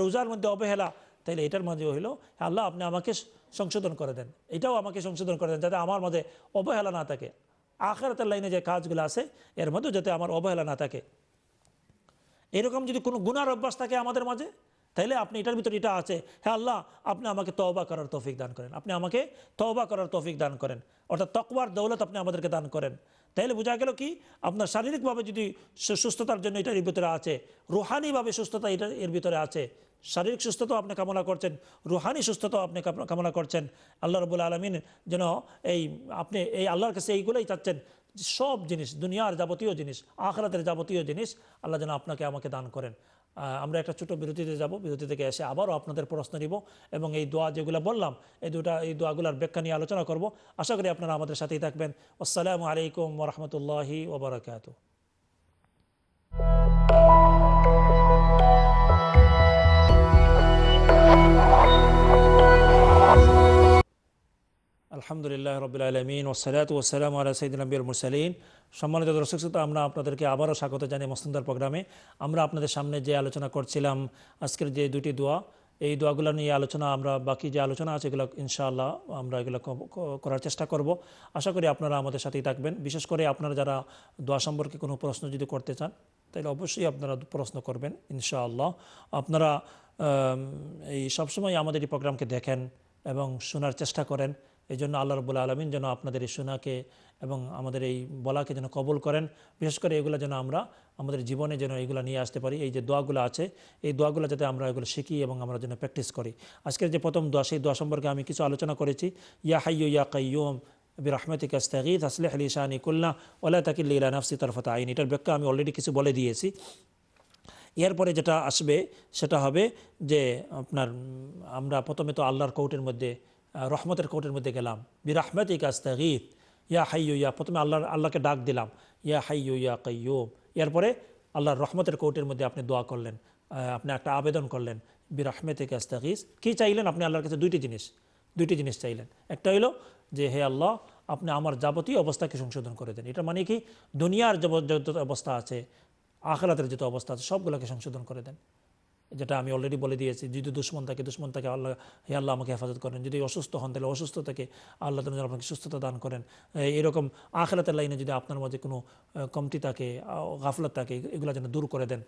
রোজার মধ্যে অবহেলা তাইলে এটার মাঝে হইল আল্লাহ আপনি আমাকে সংশোধন করে দেন এটাও আমাকে সংশোধন করে দেন যাতে আমার মাঝে অবহেলা না থাকে আখেরাতের লাইনে যে কাজগুলো আছে এর মধ্যে যাতে আমার অবহেলা না থাকে এরকম যদি কোনো গুণার অভ্যাস থাকে আমাদের মাঝে তাহলে আপনি এটার ভিতরে এটা আছে হ্যাঁ আল্লাহ আপনি আমাকে তওবা করার তৌফিক দান করেন আপনি আমাকে তওবা করার তৌফিক দান করেন অর্থাৎ তকবার দৌলত আপনি আমাদেরকে দান করেন তাহলে বোঝা গেল কি আপনার শারীরিকভাবে যদি সুস্থতার জন্য এটার ভিতরে আছে রুহানিভাবে সুস্থতা এটা এর ভিতরে আছে শারীরিক সুস্থতাও আপনি কামনা করছেন রুহানি সুস্থতাও আপনি কামনা করছেন আল্লাহ রবুল আলমিন যেন এই আপনি এই আল্লাহর কাছে এইগুলোই চাচ্ছেন সব জিনিস দুনিয়ার যাবতীয় জিনিস আখরাতের যাবতীয় জিনিস আল্লাহ যেন আপনাকে আমাকে দান করেন আমরা একটা ছোট বিরতিতে যাব বিরতি থেকে এসে আবারও আপনাদের প্রশ্ন নিব এবং এই দোয়া যেগুলো বললাম এই দুটা এই দোয়াগুলোর ব্যাখ্যা নিয়ে আলোচনা করব আশা করি আপনারা আমাদের সাথেই থাকবেন আসসালামু আলাইকুম রহমতুল্লাহি ওবরাকাতু আলহামদুলিল্লাহ রবিল আলমিন ওসালাত ওসালাম আলা সঈদ নবীর মুসালিন সম্মানিত দর্শক শ্রোতা আমরা আপনাদেরকে আবারও স্বাগত জানাই মসুন্দার প্রোগ্রামে আমরা আপনাদের সামনে যে আলোচনা করছিলাম আজকের যে দুটি দোয়া এই দোয়াগুলো নিয়ে আলোচনা আমরা বাকি যে আলোচনা আছে এগুলো ইনশাআল্লাহ আমরা এগুলো করার চেষ্টা করব আশা করি আপনারা আমাদের সাথেই থাকবেন বিশেষ করে আপনারা যারা দোয়া সম্পর্কে কোনো প্রশ্ন যদি করতে চান তাহলে অবশ্যই আপনারা প্রশ্ন করবেন ইনশাআল্লাহ আপনারা এই সবসময় আমাদের এই প্রোগ্রামকে দেখেন এবং শোনার চেষ্টা করেন এই জন্য আল্লাহ রবুল্লা আলমিন যেন আপনাদের এই সোনাকে এবং আমাদের এই বলাকে যেন কবল করেন বিশেষ করে এগুলো যেন আমরা আমাদের জীবনে যেন এগুলো নিয়ে আসতে পারি এই যে দোয়াগুলো আছে এই দোয়াগুলো যাতে আমরা এগুলো শিখি এবং আমরা যেন প্র্যাকটিস করি আজকের যে প্রথম দোয়া সেই দোয়া সম্পর্কে আমি কিছু আলোচনা করেছি ইয়া হাইয়ু ইয়া কাইয়ুম বিরহমতিক কাস্তাগিদ আসলে আলি শাহানি কুল্লা ওলা তাকিল লীলা নাফসি তরফত আইন এটার ব্যাখ্যা আমি অলরেডি কিছু বলে দিয়েছি এরপরে যেটা আসবে সেটা হবে যে আপনার আমরা প্রথমে তো আল্লাহর কোর্টের মধ্যে রহমতের কোর্টের মধ্যে গেলাম বিরাহমত ইকাস্তাগিত ইয়া হাই ইয়া প্রথমে আল্লাহ আল্লাহকে ডাক দিলাম ইয়া হাই ইয়া কাইয়ুম এরপরে আল্লাহর রহমতের কোর্টের মধ্যে আপনি দোয়া করলেন আপনি একটা আবেদন করলেন বিরাহমেত ইকাস্তাগিস কী চাইলেন আপনি আল্লাহর কাছে দুইটি জিনিস দুইটি জিনিস চাইলেন একটা হইল যে হে আল্লাহ আপনি আমার যাবতীয় অবস্থাকে সংশোধন করে দেন এটা মানে কি দুনিয়ার যত অবস্থা আছে আখলাতের যত অবস্থা আছে সবগুলোকে সংশোধন করে দেন যেটা আমি অলরেডি বলে দিয়েছি যদি দুশ্মন থাকে দুশ্মন থাকে আল্লাহ হে আল্লাহ আমাকে হেফাজত করেন যদি অসুস্থ হন তাহলে অসুস্থ থাকে আল্লাহ তালা আপনাকে সুস্থতা দান করেন এরকম আখেরাতের লাইনে যদি আপনার মাঝে কোনো কমতি থাকে গাফলাত থাকে এগুলো যেন দূর করে দেন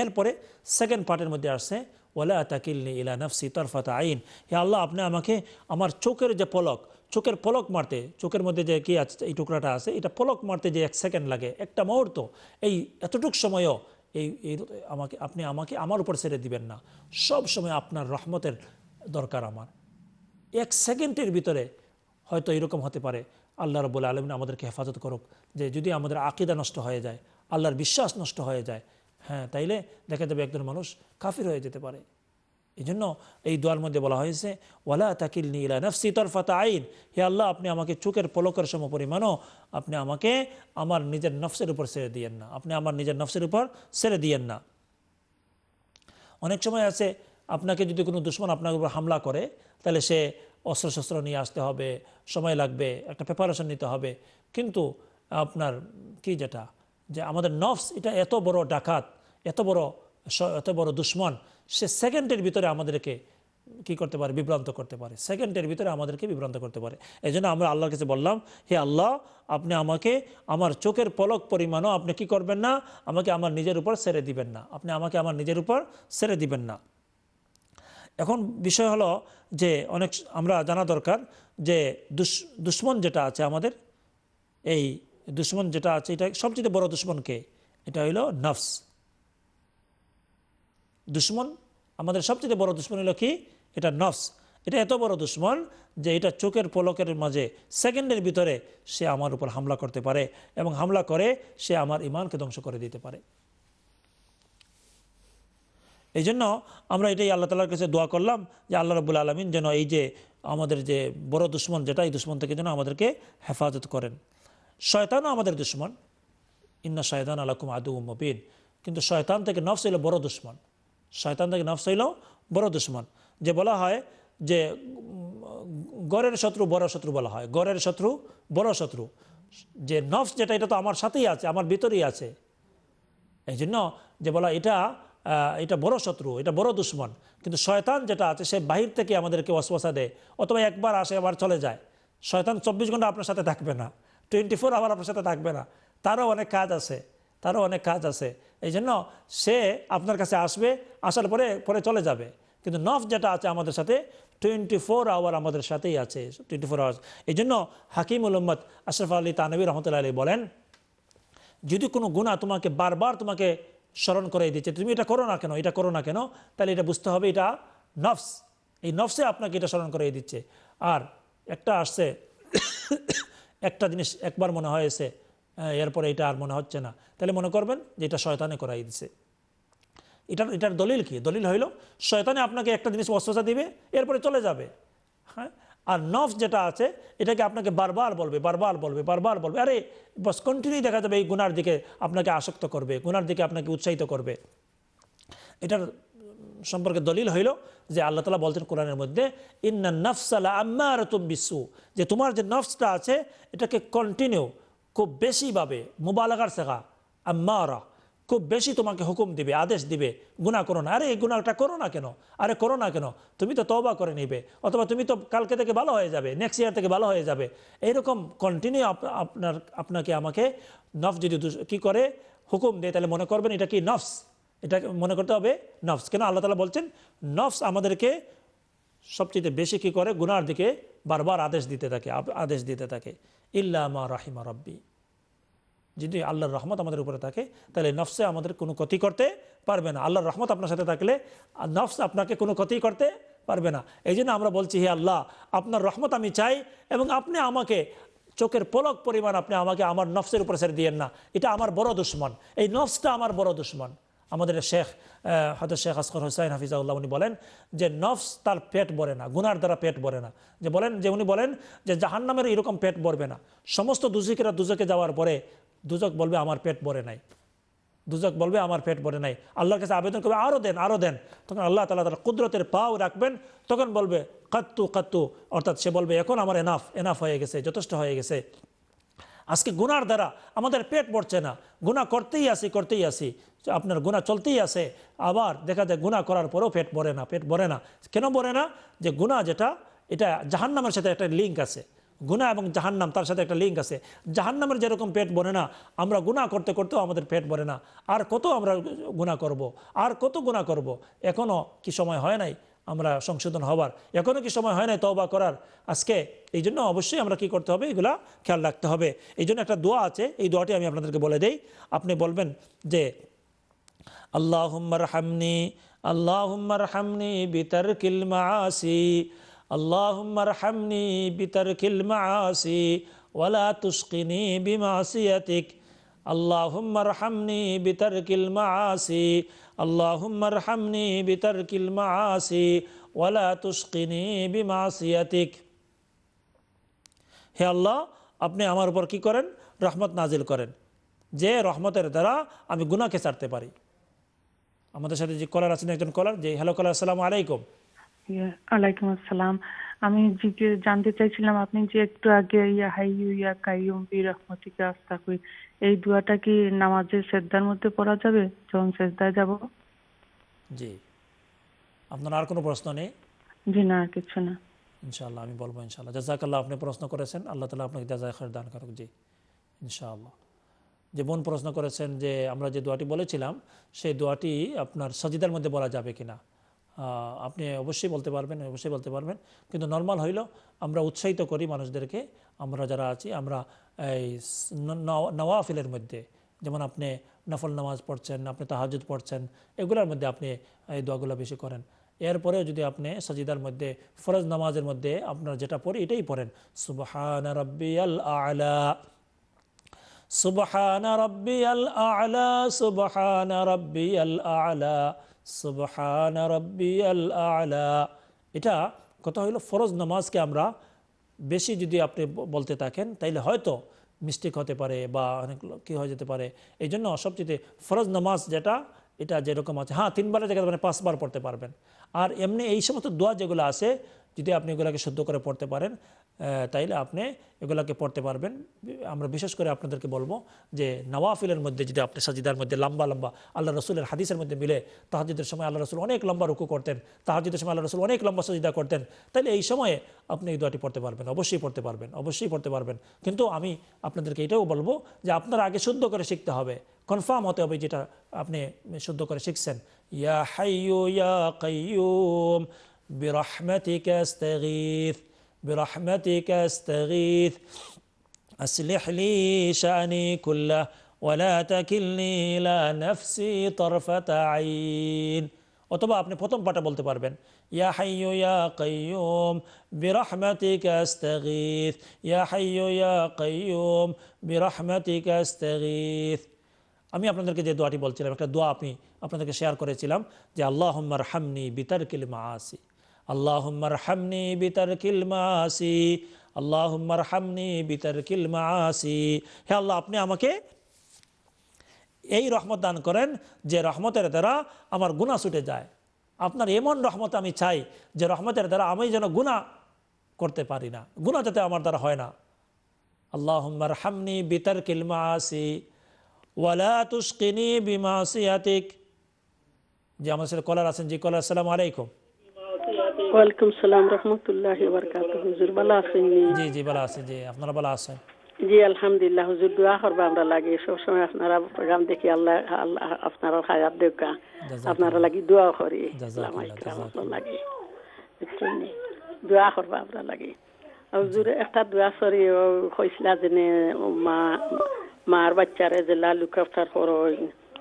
এরপরে সেকেন্ড পার্টের মধ্যে আসছে ওলা তাকিলনি ইলা নফসি তরফাত আইন হে আল্লাহ আপনি আমাকে আমার চোখের যে পলক চোখের পলক মারতে চোখের মধ্যে যে কি আছে এই টুকরাটা আছে এটা পলক মারতে যে এক সেকেন্ড লাগে একটা মুহূর্ত এই এতটুক সময়ও এই আমাকে আপনি আমাকে আমার উপর ছেড়ে দিবেন না সব সময় আপনার রহমতের দরকার আমার এক সেকেন্ডের ভিতরে হয়তো এরকম হতে পারে আল্লাহ বলে আলমিন আমাদেরকে হেফাজত করুক যে যদি আমাদের আকিদা নষ্ট হয়ে যায় আল্লাহর বিশ্বাস নষ্ট হয়ে যায় হ্যাঁ তাইলে দেখা যাবে একজন মানুষ কাফির হয়ে যেতে পারে এই জন্য এই দোয়ার মধ্যে বলা হয়েছে ওয়ালা তাকিল নীলা নফসি তরফাতা আইন হে আল্লাহ আপনি আমাকে চোখের পলকের সম পরিমাণও আপনি আমাকে আমার নিজের নফসের উপর ছেড়ে দিয়েন না আপনি আমার নিজের নফসের উপর ছেড়ে দিয়েন না অনেক সময় আছে আপনাকে যদি কোনো দুশ্মন আপনার উপর হামলা করে তাহলে সে অস্ত্রশস্ত্র নিয়ে আসতে হবে সময় লাগবে একটা প্রিপারেশন নিতে হবে কিন্তু আপনার কি যেটা যে আমাদের নফস এটা এত বড় ডাকাত এত বড় এত বড় দুশ্মন সে সেকেন্ডের ভিতরে আমাদেরকে কি করতে পারে বিভ্রান্ত করতে পারে সেকেন্ডের ভিতরে আমাদেরকে বিভ্রান্ত করতে পারে এই জন্য আমরা আল্লাহর কাছে বললাম হে আল্লাহ আপনি আমাকে আমার চোখের পলক পরিমাণও আপনি কি করবেন না আমাকে আমার নিজের উপর সেরে দিবেন না আপনি আমাকে আমার নিজের উপর সেরে দিবেন না এখন বিষয় হলো যে অনেক আমরা জানা দরকার যে দুশ্মন যেটা আছে আমাদের এই দুশ্মন যেটা আছে এটা সবচেয়ে বড় দুশ্মনকে এটা হইল নফস দুশ্মন আমাদের সবচেয়ে বড় দুশ্মন হলো কি এটা নফস এটা এত বড় দুশ্মন যে এটা চোখের পলকের মাঝে সেকেন্ডের ভিতরে সে আমার উপর হামলা করতে পারে এবং হামলা করে সে আমার ইমানকে ধ্বংস করে দিতে পারে এই জন্য আমরা এটাই আল্লাহ তালার কাছে দোয়া করলাম যে আল্লাহ রবুল আলমিন যেন এই যে আমাদের যে বড় দুশ্মন যেটা এই দুশ্মন থেকে যেন আমাদেরকে হেফাজত করেন শয়তানও আমাদের দুশ্মন ইন্না শয়তান আলাকুম আদু মবিন কিন্তু শয়তান থেকে নফস এলো বড় দুশ্মন শয়তান থেকে নফস হইল বড় দুশ্মন যে বলা হয় যে গড়ের শত্রু বড় শত্রু বলা হয় গড়ের শত্রু বড় শত্রু যে নফস যেটা এটা তো আমার সাথেই আছে আমার ভিতরেই আছে এই জন্য যে বলা এটা এটা বড় শত্রু এটা বড় দুশ্মন কিন্তু শয়তান যেটা আছে সে বাহির থেকে আমাদেরকে অশ্বাসা দেয় অথবা একবার আসে আবার চলে যায় শয়তান চব্বিশ ঘন্টা আপনার সাথে থাকবে না টোয়েন্টি ফোর আবার আপনার সাথে থাকবে না তারও অনেক কাজ আছে তারও অনেক কাজ আছে এই জন্য সে আপনার কাছে আসবে আসার পরে পরে চলে যাবে কিন্তু নফ যেটা আছে আমাদের সাথে টোয়েন্টি ফোর আওয়ার আমাদের সাথেই আছে টোয়েন্টি ফোর আওয়ার এই জন্য হাকিম উলম্মদ আশরফ আলী তানবী রহমতুল্লাহ আলী বলেন যদি কোনো গুণা তোমাকে বারবার তোমাকে স্মরণ করে দিচ্ছে তুমি এটা করো না কেন এটা করো না কেন তাহলে এটা বুঝতে হবে এটা নফস এই নফসে আপনাকে এটা স্মরণ করে দিচ্ছে আর একটা আসছে একটা জিনিস একবার মনে হয়েছে এরপরে এটা আর মনে হচ্ছে না তাহলে মনে করবেন যে এটা শয়তানে করাই দিছে এটার এটার দলিল কি দলিল হইল শয়তানে আপনাকে একটা জিনিস অস্ত্রতা দিবে এরপরে চলে যাবে হ্যাঁ আর নফস যেটা আছে এটাকে আপনাকে বারবার বলবে বারবার বলবে বারবার বলবে আরে বস কন্টিনিউ দেখা যাবে এই গুনার দিকে আপনাকে আসক্ত করবে গুনার দিকে আপনাকে উৎসাহিত করবে এটার সম্পর্কে দলিল হইল যে আল্লাহ তালা বলতেন কোরআনের মধ্যে ইন্না নফসালা আম্মা আর বিশ্ব যে তোমার যে নফসটা আছে এটাকে কন্টিনিউ খুব বেশিভাবে মোবালাগার শেখা আম্মারা খুব বেশি তোমাকে হুকুম দিবে আদেশ দিবে গুণা করো না আরে এই গুণাটা করো না কেন আরে করো না কেন তুমি তো তবা করে নিবে অথবা তুমি তো কালকে থেকে ভালো হয়ে যাবে নেক্সট ইয়ার থেকে ভালো হয়ে যাবে এইরকম কন্টিনিউ আপনার আপনাকে আমাকে নফস যদি কি করে হুকুম দেয় তাহলে মনে করবেন এটা কি নফস এটা মনে করতে হবে নফস কেন আল্লাহ তালা বলছেন নফস আমাদেরকে সবচেয়ে বেশি কি করে গুনার দিকে বারবার আদেশ দিতে থাকে আদেশ দিতে থাকে ইল্লা মা রাহিমা রব্বি যদি আল্লাহর রহমত আমাদের উপরে থাকে তাহলে নফসে আমাদের কোনো ক্ষতি করতে পারবে না আল্লাহর রহমত আপনার সাথে থাকলে নফস আপনাকে কোনো ক্ষতি করতে পারবে না এই জন্য আমরা বলছি হে আল্লাহ আপনার রহমত আমি চাই এবং আপনি আমাকে চোখের পলক পরিমাণ আপনি আমাকে আমার নফসের উপরে ছেড়ে দিয়েন না এটা আমার বড় দুশ্মন এই নফসটা আমার বড় দুশ্মন আমাদের শেখ হয়তো শেখ আসকর হোসাইন হাফিজাউল্লাহ উনি বলেন যে নফস তার পেট ভরে না গুনার দ্বারা পেট ভরে না যে বলেন যে উনি বলেন যে জাহান্নামের এরকম পেট ভরবে না সমস্ত দুজকেরা দুজকে যাওয়ার পরে দুজক বলবে আমার পেট ভরে নাই দুজক বলবে আমার পেট ভরে নাই আল্লাহর কাছে আবেদন করবে আরও দেন আরও দেন তখন আল্লাহ তালা তার কুদরতের পাও রাখবেন তখন বলবে কাত্তু কাত্তু অর্থাৎ সে বলবে এখন আমার এনাফ এনাফ হয়ে গেছে যথেষ্ট হয়ে গেছে আজকে গুনার দ্বারা আমাদের পেট পড়ছে না গুণা করতেই আসি করতেই আসি আপনার গুণা চলতেই আছে আবার দেখা যায় গুণা করার পরেও পেট ভরে না পেট ভরে না কেন ভরে না যে গুণা যেটা এটা জাহান্নামের সাথে একটা লিঙ্ক আছে গুণা এবং জাহান্নাম তার সাথে একটা লিঙ্ক আছে জাহান্নামের যেরকম পেট বনে না আমরা গুণা করতে করতেও আমাদের পেট বনে না আর কত আমরা গুণা করব। আর কত গুণা করব। এখনও কি সময় হয় নাই আমরা সংশোধন হবার এখনও কি সময় হয় নাই তবা করার আজকে এই জন্য অবশ্যই আমরা কি করতে হবে এগুলা খেয়াল রাখতে হবে এই জন্য একটা দোয়া আছে এই দোয়াটি আমি আপনাদেরকে বলে দেই আপনি বলবেন যে اللهم ارحمني اللهم ارحمني بترك المعاصي اللهم ارحمني بترك المعاصي ولا تشقني بمعصيتك اللهم ارحمني بترك المعاصي اللهم ارحمني بترك المعاصي ولا تشقني بمعصيتك হে আল্লাহ আপনি আমার উপর কি করেন রহমত নাজিল করেন যে রহমতের দ্বারা আমি গুনাকে ছাড়তে পারি আমাদের সাথে যে কলার আছেন একজন কলার যে হ্যালো কলার আসসালামু আলাইকুম
আলাইকুম আসসালাম আমি জানতে চাইছিলাম আপনি যে একটু আগে ইয়া হাই ইয়া কাইয়ুম বি রহমতিকে আস্তা করি এই দুয়াটা কি নামাজের সেজদার মধ্যে পড়া যাবে যখন সেজদায় যাব
জি আপনার আর কোনো প্রশ্ন নেই জি না আর কিছু না ইনশাআল্লাহ আমি বলবো ইনশাআল্লাহ জাজাকাল্লাহ আপনি প্রশ্ন করেছেন আল্লাহ তালা আপনাকে জাজাখার দান করুক জি ইনশাআল্লাহ যে বোন প্রশ্ন করেছেন যে আমরা যে দোয়াটি বলেছিলাম সেই দোয়াটি আপনার সজিদার মধ্যে বলা যাবে কিনা আপনি অবশ্যই বলতে পারবেন অবশ্যই বলতে পারবেন কিন্তু নর্মাল হইল আমরা উৎসাহিত করি মানুষদেরকে আমরা যারা আছি আমরা এই নওয়াফিলের মধ্যে যেমন আপনি নফল নামাজ পড়ছেন আপনি তাহাজুদ পড়ছেন এগুলোর মধ্যে আপনি এই দোয়াগুলো বেশি করেন এরপরেও যদি আপনি সাজিদার মধ্যে ফরজ নামাজের মধ্যে আপনার যেটা পড়ে এটাই পড়েন সুবাহান রব্বিয়াল আলা সুবহান আল আলা সুবহান আল আলা সুবহান আল আলা এটা কথা হলো ফরজ নামাজকে আমরা বেশি যদি আপনি বলতে থাকেন তাইলে হয়তো মিস্টেক হতে পারে বা অনেক কী হয়ে যেতে পারে এই জন্য সবচেয়ে ফরজ নামাজ যেটা এটা যেরকম আছে হ্যাঁ তিনবারের জায়গায় মানে পাঁচবার পড়তে পারবেন আর এমনি এই সমস্ত দোয়া যেগুলো আছে যদি আপনি এগুলোকে শুদ্ধ করে পড়তে পারেন তাইলে আপনি এগুলাকে পড়তে পারবেন আমরা বিশেষ করে আপনাদেরকে বলবো যে নওয়াফিলের মধ্যে যদি আপনি সাজিদার মধ্যে লম্বা লম্বা আল্লাহ রসুলের হাদিসের মধ্যে মিলে তাহাজিদের সময় আল্লাহ রসুল অনেক লম্বা রুকু করতেন তাহাজিদের সময় আল্লাহ রসুল অনেক লম্বা সাজিদা করতেন তাহলে এই সময়ে আপনি এই দোয়াটি পড়তে পারবেন অবশ্যই পড়তে পারবেন অবশ্যই পড়তে পারবেন কিন্তু আমি আপনাদেরকে এটাও বলবো যে আপনারা আগে শুদ্ধ করে শিখতে হবে কনফার্ম হতে হবে যেটা আপনি শুদ্ধ করে শিখছেন ইয়া হাইয়ু ইয়া কাইয়ুম برحمتك استغيث برحمتك استغيث أصلح لي شأني كله ولا تكلني إلى نفسي طرفة عين অথবা আপনি প্রথম পাটা বলতে পারবেন ইয়া হাইয়ু ইয়া কাইয়ুম বিরহমাতিকা আস্তাগীথ ইয়া হাইয়ু ইয়া কাইয়ুম বিরহমাতিকা আস্তাগীথ আমি আপনাদেরকে যে দোয়াটি বলছিলাম একটা দোয়া আমি আপনাদেরকে শেয়ার করেছিলাম যে আল্লাহ হামনি বিতারকিল মাআসি আল্লাহম্মার হামনি বিতার কিলমাসি আল্লাহম্মার হামনি বিতার কিলমাসি হে আল্লাহ আপনি আমাকে এই রহমত দান করেন যে রহমতের দ্বারা আমার গুণা ছুটে যায় আপনার এমন রহমত আমি চাই যে রহমতের দ্বারা আমি যেন গুণা করতে পারি না গুণা যাতে আমার দ্বারা হয় না আল্লাহম্মার হামনি বিতার কিলমাসি ওয়ালা তুস্কিনি বিমাসিয়াতিক যে আমার সাথে কলার আছেন জি কলার আসসালামু আলাইকুম
ওয়ালাইকুম সালাম রহমতুল্লাহ বরকাত হুজুর ভালো আছেন
জি জি ভালো আছি জি আপনারা ভালো আছেন
জি আলহামদুলিল্লাহ হুজুর দোয়া আমরা লাগে আপনারা প্রোগ্রাম দেখি আল্লাহ আপনারা হায়াত দেখা আপনারা লাগি দোয়া করি দোয়া করবো আমরা লাগে হুজুর একটা দোয়া সরি কইছিলা যেনে মা মার বাচ্চারে জেলা লুকাফতার করো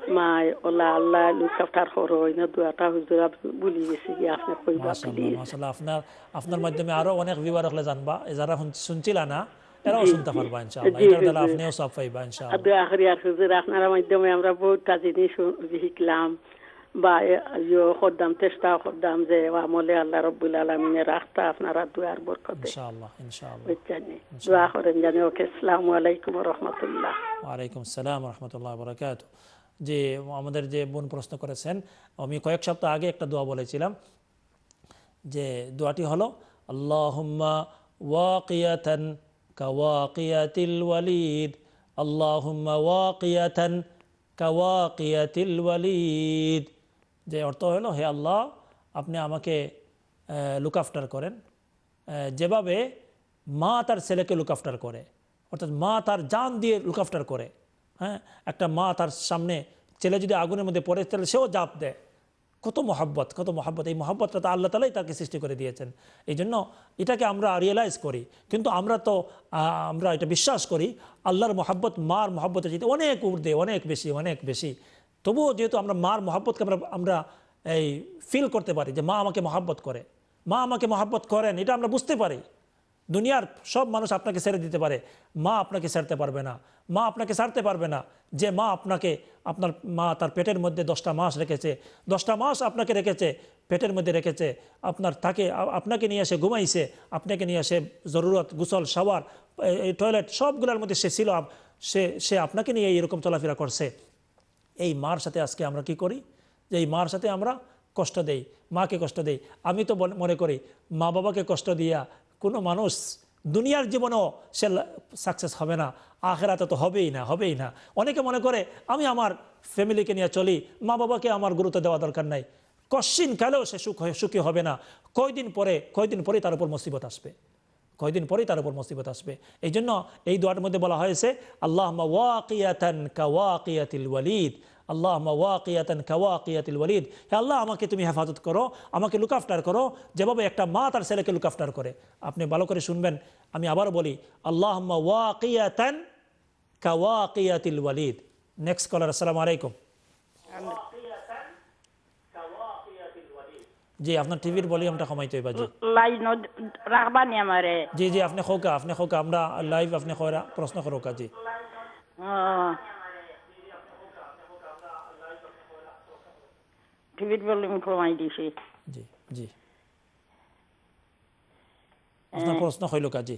may ola allah lu kaftar horo ina দু আটা হুজুর বলি গেছি যে আপনার কইবা প্লিজ
মাশাআল্লাহ আপনার আপনার মাধ্যমে আরো অনেক ভিউয়ার হলে জানবা যারা শুনছিলা না এরাও শুনতে পারবা ইনশাআল্লাহ এটার দ্বারা আপনিও সব পাইবা ইনশাআল্লাহ
দু আখরি আর হুজুর আপনার মাধ্যমে আমরা বহুত কাজ জিনিস শিখলাম বা ইয়ো খদ্দাম চেষ্টা খদ্দাম যে আমলে আল্লাহ রব্বুল আলমিনে রাখতা আপনারা দুয়ার বরকতে দোয়া করেন জানি ওকে আসসালামু
আলাইকুম রহমতুল্লাহ ওয়ালাইকুম আসসালাম রহমতুল্লাহ বরকাত যে আমাদের যে বোন প্রশ্ন করেছেন আমি কয়েক সপ্তাহ আগে একটা দোয়া বলেছিলাম যে দোয়াটি হলো আল্লাহ ওয়াকিয়াতিলিদ ওয়ালিদ ওয়ালিদ যে অর্থ হলো হে আল্লাহ আপনি আমাকে লুক আফটার করেন যেভাবে মা তার ছেলেকে লুক আফটার করে অর্থাৎ মা তার জান দিয়ে লুক আফটার করে হ্যাঁ একটা মা তার সামনে ছেলে যদি আগুনের মধ্যে পড়ে তাহলে সেও জাপ দেয় কত মহাব্বত কত মহাব্বত এই মহাব্বতটা তো আল্লাহ তালাই তাকে সৃষ্টি করে দিয়েছেন এই জন্য এটাকে আমরা রিয়েলাইজ করি কিন্তু আমরা তো আমরা এটা বিশ্বাস করি আল্লাহর মহাব্বত মার মহাব্বতের যেতে অনেক উর্ধে অনেক বেশি অনেক বেশি তবুও যেহেতু আমরা মার মহাব্বতকে আমরা আমরা এই ফিল করতে পারি যে মা আমাকে মহাব্বত করে মা আমাকে মহাব্বত করেন এটা আমরা বুঝতে পারি দুনিয়ার সব মানুষ আপনাকে ছেড়ে দিতে পারে মা আপনাকে ছেড়তে পারবে না মা আপনাকে ছাড়তে পারবে না যে মা আপনাকে আপনার মা তার পেটের মধ্যে দশটা মাস রেখেছে দশটা মাস আপনাকে রেখেছে পেটের মধ্যে রেখেছে আপনার তাকে আপনাকে নিয়ে এসে ঘুমাইছে আপনাকে নিয়ে এসে জরুরত গুসল এই টয়লেট সবগুলোর মধ্যে সে ছিল সে সে আপনাকে নিয়ে এরকম চলাফেরা করছে এই মার সাথে আজকে আমরা কি করি যে এই মার সাথে আমরা কষ্ট দেই মাকে কষ্ট দেই আমি তো মনে করি মা বাবাকে কষ্ট দিয়া কোনো মানুষ দুনিয়ার জীবনেও সে সাকসেস হবে না আখেরাতে তো হবেই না হবেই না অনেকে মনে করে আমি আমার ফ্যামিলিকে নিয়ে চলি মা বাবাকে আমার গুরুত্ব দেওয়া দরকার নাই কশ্চিন কালেও সে সুখ সুখী হবে না কয়দিন পরে কয়দিন পরেই তার উপর মুসিবত আসবে কয়দিন পরেই তার উপর মুসিবত আসবে এই জন্য এই দোয়ার মধ্যে বলা হয়েছে আল্লাহ ওয়াকিয়াতান কাওয়াকিয়াতিল ওয়ালিদ আল্লাহ ওয়াকিয়াতান ওয়ালিদ হে আল্লাহ আমাকে তুমি হেফাজত করো আমাকে লুকাফটার করো যেভাবে একটা মা তার ছেলেকে লুকাফটার করে আপনি ভালো করে শুনবেন আমি আবার বলি আল্লাহ ওয়াকিয়াতান কাওয়াকিয়াতিল ওয়ালিদ নেক্সট কলার আসসালামু আলাইকুম জি আপনার টিভির ভলিউমটা কমাইতে হইবা জি
লাইন রাখবা নি আমারে
জি জি আপনি খোকা আপনি খোকা আমরা লাইভ আপনি কইরা প্রশ্ন করো কাজী
টিভির ভলিউম কমাই দিছি জি জি
আপনার প্রশ্ন কইলো কাজী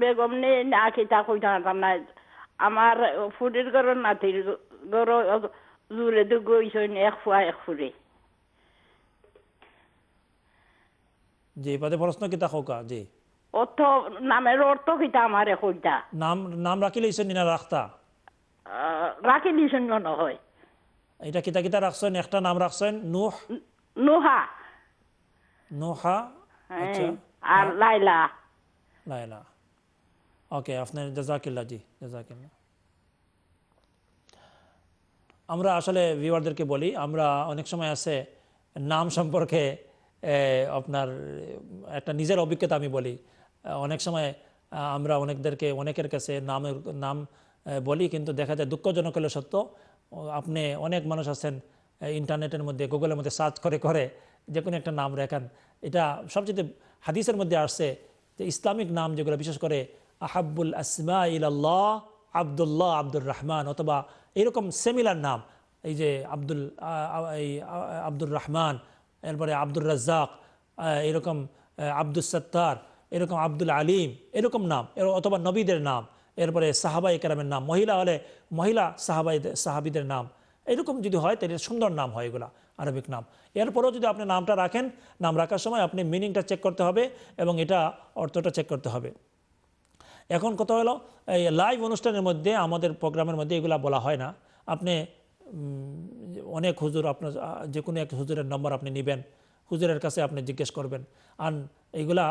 বেগম নিয়ে না খেতা কইতে পারতাম না আমার ফুরির ঘর নাতির ঘর জোরে তো গইছেন এক ফুয়া এক ফুরে
জি বাদে প্রশ্ন কিতা হোকা জি
অর্থ নামের অর্থ কিতা আমার কইতা
নাম নাম রাখি লইছেন নিনা রাখতা রাখি লইছেন ন হয় এটা কিতা কিতা রাখছেন একটা নাম রাখছেন নুহ নুহা নুহা আচ্ছা আর লাইলা লাইলা ওকে আপনার জাজাকিল্লা জি জাজাকিল্লা আমরা আসলে ভিওয়ারদেরকে বলি আমরা অনেক সময় আছে নাম সম্পর্কে আপনার একটা নিজের অভিজ্ঞতা আমি বলি অনেক সময় আমরা অনেকদেরকে অনেকের কাছে নামের নাম বলি কিন্তু দেখা যায় দুঃখজনক হলে সত্য আপনি অনেক মানুষ আছেন ইন্টারনেটের মধ্যে গুগলের মধ্যে সার্চ করে করে যে কোনো একটা নাম রেখান এটা সবচেয়ে হাদিসের মধ্যে আসছে যে ইসলামিক নাম যেগুলো বিশেষ করে আহাবুল আসমা ইল্লাহ আবদুল্লাহ আব্দুর রহমান অথবা এরকম সেমিলার নাম এই যে আব্দুল এই আব্দুর রহমান এরপরে আব্দুর রাজ্জাক এরকম আব্দুল সত্তার এরকম আব্দুল আলিম এরকম নাম অথবা নবীদের নাম এরপরে সাহাবা ইকরামের নাম মহিলা হলে মহিলা সাহাবাই সাহাবিদের নাম এরকম যদি হয় তাহলে সুন্দর নাম হয় এগুলা আরবিক নাম এরপরেও যদি আপনি নামটা রাখেন নাম রাখার সময় আপনি মিনিংটা চেক করতে হবে এবং এটা অর্থটা চেক করতে হবে এখন কত হলো এই লাইভ অনুষ্ঠানের মধ্যে আমাদের প্রোগ্রামের মধ্যে এগুলা বলা হয় না আপনি অনেক হুজুর আপনার যে কোনো এক হুজুরের নম্বর আপনি নেবেন হুজুরের কাছে আপনি জিজ্ঞেস করবেন আর এইগুলা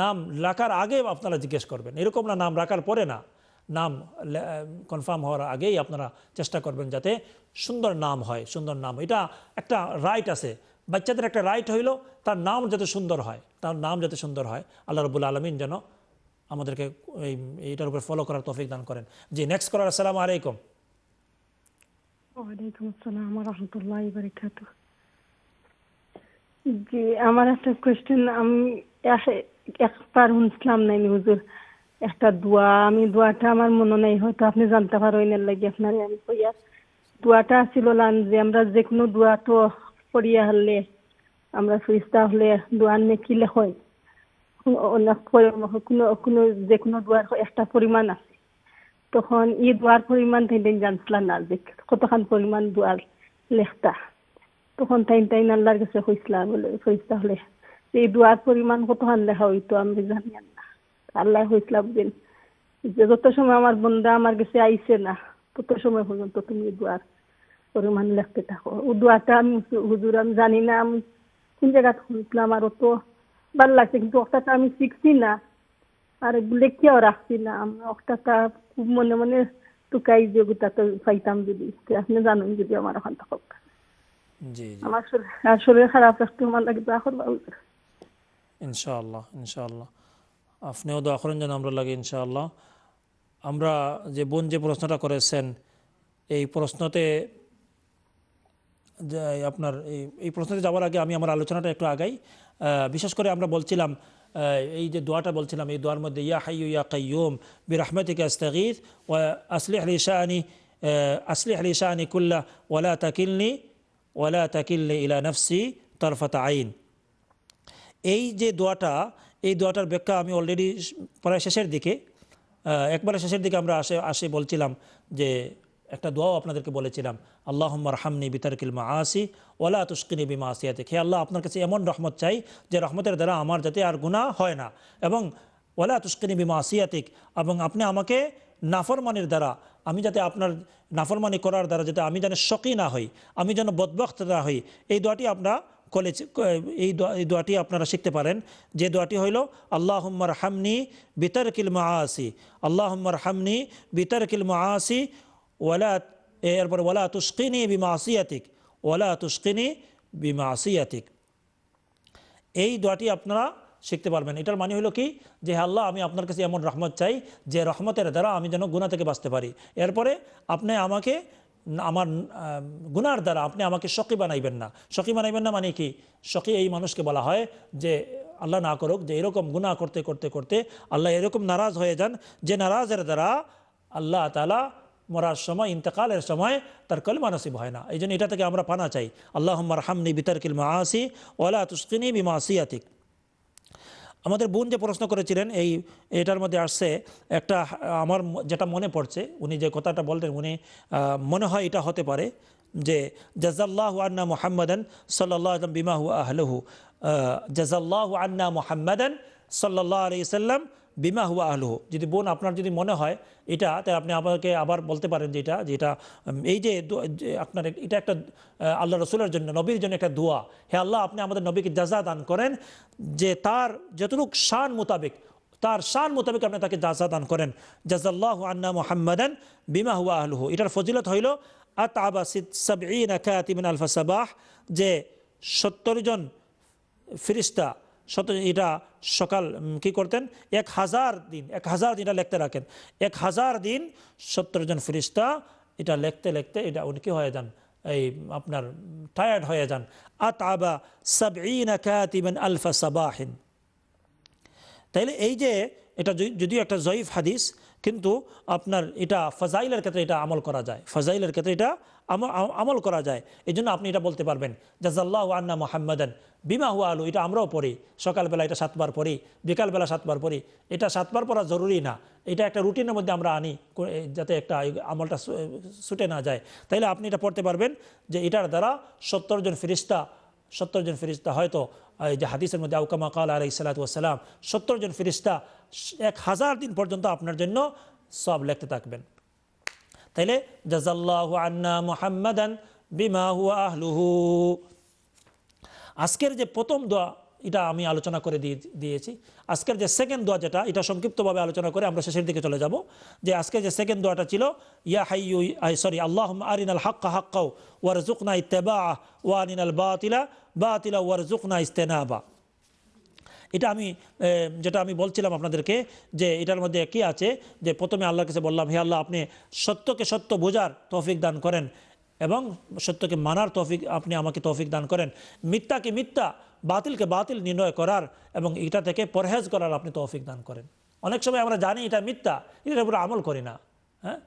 নাম রাখার আগে আপনারা জিজ্ঞেস করবেন এরকম না নাম রাখার পরে না নাম কনফার্ম হওয়ার আগেই আপনারা চেষ্টা করবেন যাতে সুন্দর নাম হয় সুন্দর নাম এটা একটা রাইট আছে বাচ্চাদের একটা রাইট হইল তার নাম যাতে সুন্দর হয় তার নাম যাতে সুন্দর হয় আল্লাহ রবুল আলমিন যেন আমাদেরকে এই এটার উপর ফলো করার তফিক দান করেন জি নেক্সট করার আসসালামু আলাইকুম
ওয়ালাইকুম আসসালাম রহমতুল্লাহ বারকাত জি আমার একটা কোয়েশ্চেন আমি একবার শুনছিলাম নাই হুজুর একটা দোয়া আমি দোয়াটা আমার মনে নেই হয়তো আপনি জানতে পারেন এর লাগে আপনার আমি কইয়া দোয়াটা ছিল লান যে আমরা যে কোনো দোয়া তো পড়িয়া হলে আমরা সুইস্তা হলে দোয়ার নেকি লেখয় যে কোনো একটা পরিমাণ আছে তখন ই দোয়ার পরিমাণ তাই তাই জানছিলাম না যে কতখান পরিমাণ দোয়ার তখন তাই তাই আল্লাহর কাছে হইসলাম হইসা হলে পরিমাণ কতখান লেখা হইতো আমি জানি না আল্লাহ হইসলাম দিন যে যত সময় আমার বন্ধা আমার কাছে আইসে না তত সময় পর্যন্ত তুমি দুয়ার পরিমাণ লেখতে থাকো ও আমি হুজুর আমি জানি না আমি কোন জায়গা শুনছিলাম আর অত ভালো লাগছে কিন্তু অক্টাটা আমি শিখছি না আর লেখিয়াও রাখছি না আমি অক্টাটা খুব মনে মনে টুকাই যোগ্যতা তো পাইতাম যদি আপনি জানেন যদি আমার ওখান থেকে আমার শরীর খারাপ রাখতে আমার লাগে দোয়া করবা
ইনশাআল্লাহ ইনশাআল্লাহ আপনিও দোয়া করেন যেন আমরা লাগে ইনশাআল্লাহ আমরা যে বোন যে প্রশ্নটা করেছেন এই প্রশ্নতে আপনার এই প্রশ্নতে যাওয়ার আগে আমি আমার আলোচনাটা একটু আগাই বিশেষ করে আমরা বলছিলাম এই যে দোয়াটা বলছিলাম এই দোয়ার মধ্যে ইয়া হাইয়ু ইয়া কাইয়ুম বিরাহমাতিকা ইস্তাগীথ ওয়া আসলিহ লি শানি আসলিহ লি শানি কুল্লা ওয়ালা তাকিলনি ওয়ালা তাকিলনি ইলা নাফসি তরফাত আইন এই যে দোয়াটা এই দোয়াটার ব্যাখ্যা আমি অলরেডি প্রায় শেষের দিকে একবার শেষের দিকে আমরা আসে আসে বলছিলাম যে একটা দোয়াও আপনাদেরকে বলেছিলাম আল্লাহ হামনি বিতর্কিল মা আসি ওলা তুস্কিনী বিমা আসিয়াতে হে আল্লাহ আপনার কাছে এমন রহমত চাই যে রহমতের দ্বারা আমার যাতে আর গুণা হয় না এবং ওলা তুস্কিনী বিমা আসিয়াতিক এবং আপনি আমাকে নাফরমানির দ্বারা আমি যাতে আপনার নাফরমানি করার দ্বারা যাতে আমি যেন শকি না হই আমি যেন বদবক্ত না হই এই দোয়াটি আমরা কলেজ এই এই দোয়াটি আপনারা শিখতে পারেন যে দোয়াটি হইল আল্লাহম্মার হামনি বিতরকিল আসি আল্লাহম্মর হামনি মা আসি ওয়ালা এরপরে ওয়ালা তুস্কিনি বিমা ওয়ালা তুস্কিনি বিমা এই দোয়াটি আপনারা শিখতে পারবেন এটার মানে হলো কি যে আল্লাহ আমি আপনার কাছে এমন রহমত চাই যে রহমতের দ্বারা আমি যেন গুণা থেকে বাঁচতে পারি এরপরে আপনি আমাকে আমার গুনার দ্বারা আপনি আমাকে সখী বানাইবেন না সখী বানাইবেন না মানে কি সখী এই মানুষকে বলা হয় যে আল্লাহ না করুক যে এরকম গুণা করতে করতে করতে আল্লাহ এরকম নারাজ হয়ে যান যে নারাজের দ্বারা আল্লাহ তালা মরার সময় ইন্তকালের সময় তার কলমা নসিব হয় না এই জন্য এটা থেকে আমরা পানা চাই আল্লাহ হামনি বিতর্কিল মাহাসি ওলা তুস্কিনি আতিক আমাদের বোন যে প্রশ্ন করেছিলেন এই এটার মধ্যে আসছে একটা আমার যেটা মনে পড়ছে উনি যে কথাটা বলতেন উনি মনে হয় এটা হতে পারে যে জাজাল্লাহ আন্না মোহাম্মদন সাল্লাহ বিমাহু আহলহু জাজাল্লাহ আন্না মোহাম্মদন সাল্লাহ আলি সাল্লাম বিমা হুয়া আহলুহ যদি বোন আপনার যদি মনে হয় এটা তাহলে আপনি আমাকে আবার বলতে পারেন যে এটা যেটা এই যে আপনার এটা একটা আল্লাহ রসুলের জন্য নবীর জন্য একটা দোয়া হে আল্লাহ আপনি আমাদের নবীকে যাজা দান করেন যে তার যতটুক শান মোতাবেক তার শান মোতাবেক আপনি তাকে যাজা দান করেন জাজাল্লাহ আন্না মোহাম্মদান বিমা হুয়া আহলুহ এটার ফজিলত হইল আত আবাসিদ সাবিন আলফা সাবাহ যে সত্তর জন ফিরিস্তা শত এটা সকাল কি করতেন এক হাজার দিন এক হাজার দিন এটা লিখতে রাখেন এক হাজার দিন সত্তর জন ফিরিস্তা এটা লিখতে লিখতে এটা উনি কি হয়ে যান এই আপনার টায়ার্ড হয়ে যান আত আবা সাব ইন আলফা সাবাহিন তাইলে এই যে এটা যদিও একটা জয়ীফ হাদিস কিন্তু আপনার এটা ফজাইলের ক্ষেত্রে এটা আমল করা যায় ফজাইলের ক্ষেত্রে এটা আমল করা যায় এই জন্য আপনি এটা বলতে পারবেন জাজাল্লাহ আন্না মোহাম্মদান বিমা হুয়া আলু এটা আমরাও পড়ি সকালবেলা এটা সাতবার পড়ি বিকালবেলা সাতবার পড়ি এটা সাতবার পড়া জরুরি না এটা একটা রুটিনের মধ্যে আমরা আনি যাতে একটা আমলটা ছুটে না যায় তাইলে আপনি এটা পড়তে পারবেন যে এটার দ্বারা সত্তর জন ফিরিস্তা সত্তর জন ফিরিস্তা হয়তো যে হাদিসের মধ্যে আউকামা কাল আলাই সালাতাম সত্তর জন ফিরিস্তা এক হাজার দিন পর্যন্ত আপনার জন্য সব লেখতে থাকবেন তাইলে জাজাল্লাহ আন্না মোহাম্মদান বিমা হুয়া আহলুহু আজকের যে প্রথম দোয়া এটা আমি আলোচনা করে দিয়ে দিয়েছি আজকের যে সেকেন্ড দোয়া যেটা এটা সংক্ষিপ্তভাবে আলোচনা করে আমরা শেষের দিকে চলে যাব যে আজকে যে সেকেন্ড দোয়াটা ছিল ইয়া ইউ আই সরি আল্লাহ আরিন আল হাক্কা হাক্কাউ ওয়ার জুকনা ইত্তেবা বা আল বা আতিলা ওয়ার জুকনা বা এটা আমি যেটা আমি বলছিলাম আপনাদেরকে যে এটার মধ্যে কি আছে যে প্রথমে আল্লাহর কাছে বললাম হে আল্লাহ আপনি সত্যকে সত্য বোঝার তৌফিক দান করেন এবং সত্যকে মানার তৌফিক আপনি আমাকে তৌফিক দান করেন মিথ্যাকে মিথ্যা বাতিলকে বাতিল নির্ণয় করার এবং এটা থেকে পরহেজ করার আপনি তৌফিক দান করেন অনেক সময় আমরা জানি এটা মিথ্যা এটার উপরে আমল করি না হ্যাঁ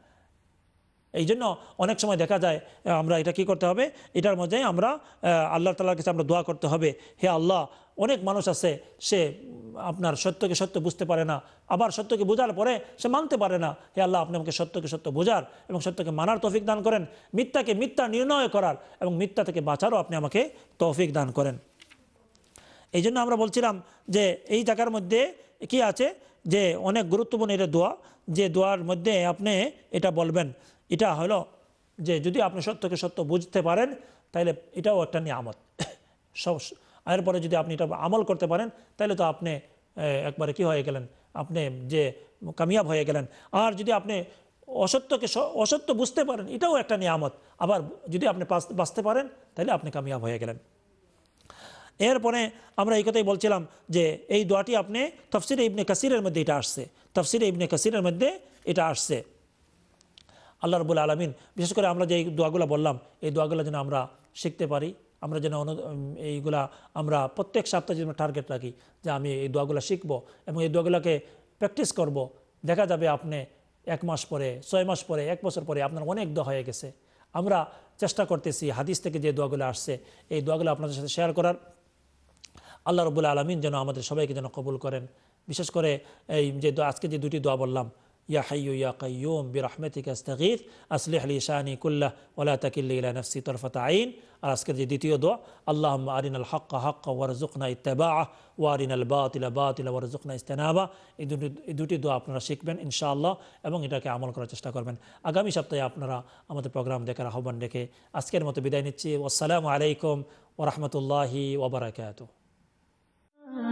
এই জন্য অনেক সময় দেখা যায় আমরা এটা কি করতে হবে এটার মধ্যে আমরা আল্লাহ তালার কাছে আমরা দোয়া করতে হবে হে আল্লাহ অনেক মানুষ আছে সে আপনার সত্যকে সত্য বুঝতে পারে না আবার সত্যকে বোঝার পরে সে মানতে পারে না হে আল্লাহ আপনি আমাকে সত্যকে সত্য বোঝার এবং সত্যকে মানার তৌফিক দান করেন মিথ্যাকে মিথ্যা নির্ণয় করার এবং মিথ্যা থেকে বাঁচারও আপনি আমাকে তৌফিক দান করেন এই জন্য আমরা বলছিলাম যে এই জায়গার মধ্যে কি আছে যে অনেক গুরুত্বপূর্ণ এটা দোয়া যে দোয়ার মধ্যে আপনি এটা বলবেন এটা হলো যে যদি আপনি সত্যকে সত্য বুঝতে পারেন তাহলে এটাও একটা নিয়ামত সব এরপরে যদি আপনি এটা আমল করতে পারেন তাহলে তো আপনি একবারে কি হয়ে গেলেন আপনি যে কামিয়াব হয়ে গেলেন আর যদি আপনি অসত্যকে অসত্য বুঝতে পারেন এটাও একটা নিয়ামত আবার যদি আপনি বাঁচতে পারেন তাহলে আপনি কামিয়াব হয়ে গেলেন এরপরে আমরা এই কথাই বলছিলাম যে এই দোয়াটি আপনি তফসির ইবনে কাসিরের মধ্যে এটা আসছে তফসির ইবনে কাসিরের মধ্যে এটা আসছে আল্লাহ রবুল আলমিন বিশেষ করে আমরা যে এই দোয়াগুলো বললাম এই দোয়াগুলো যেন আমরা শিখতে পারি আমরা যেন অনু এইগুলা আমরা প্রত্যেক সপ্তাহে যেন টার্গেট রাখি যে আমি এই দোয়াগুলো শিখব এবং এই দোয়াগুলোকে প্র্যাকটিস করব দেখা যাবে আপনি এক মাস পরে ছয় মাস পরে এক বছর পরে আপনার অনেক দোয়া হয়ে গেছে আমরা চেষ্টা করতেছি হাদিস থেকে যে দোয়াগুলো আসছে এই দোয়াগুলো আপনাদের সাথে শেয়ার করার আল্লাহ রবুল্লা আলমিন যেন আমাদের সবাইকে যেন কবুল করেন বিশেষ করে এই যে আজকে যে দুটি দোয়া বললাম ইয়া হাইয়ু ইয়া কাইয়ুম বিরাহমেতিক আস্তাগির আসলিহ আলি শাহানি কুল্লাহ ওলা তাকিল্লি ইলা নফসি তরফত আইন আর আজকের যে দ্বিতীয় দোয়া আল্লাহ আরিন আল হক্কা হক্কা ওয়ারজুকনা ইত্তাবা ওয়ারিন আল বাতিলা বাতিলা ওয়ারজুকনা ইস্তেনাবা এই দুটি এই দুটি দোয়া আপনারা শিখবেন ইনশাআল্লাহ এবং এটাকে আমল করার চেষ্টা করবেন আগামী সপ্তাহে আপনারা আমাদের প্রোগ্রাম দেখার আহ্বান রেখে আজকের মতো বিদায় নিচ্ছি আসসালামু আলাইকুম ওরহমতুল্লাহি ওবরাকাতু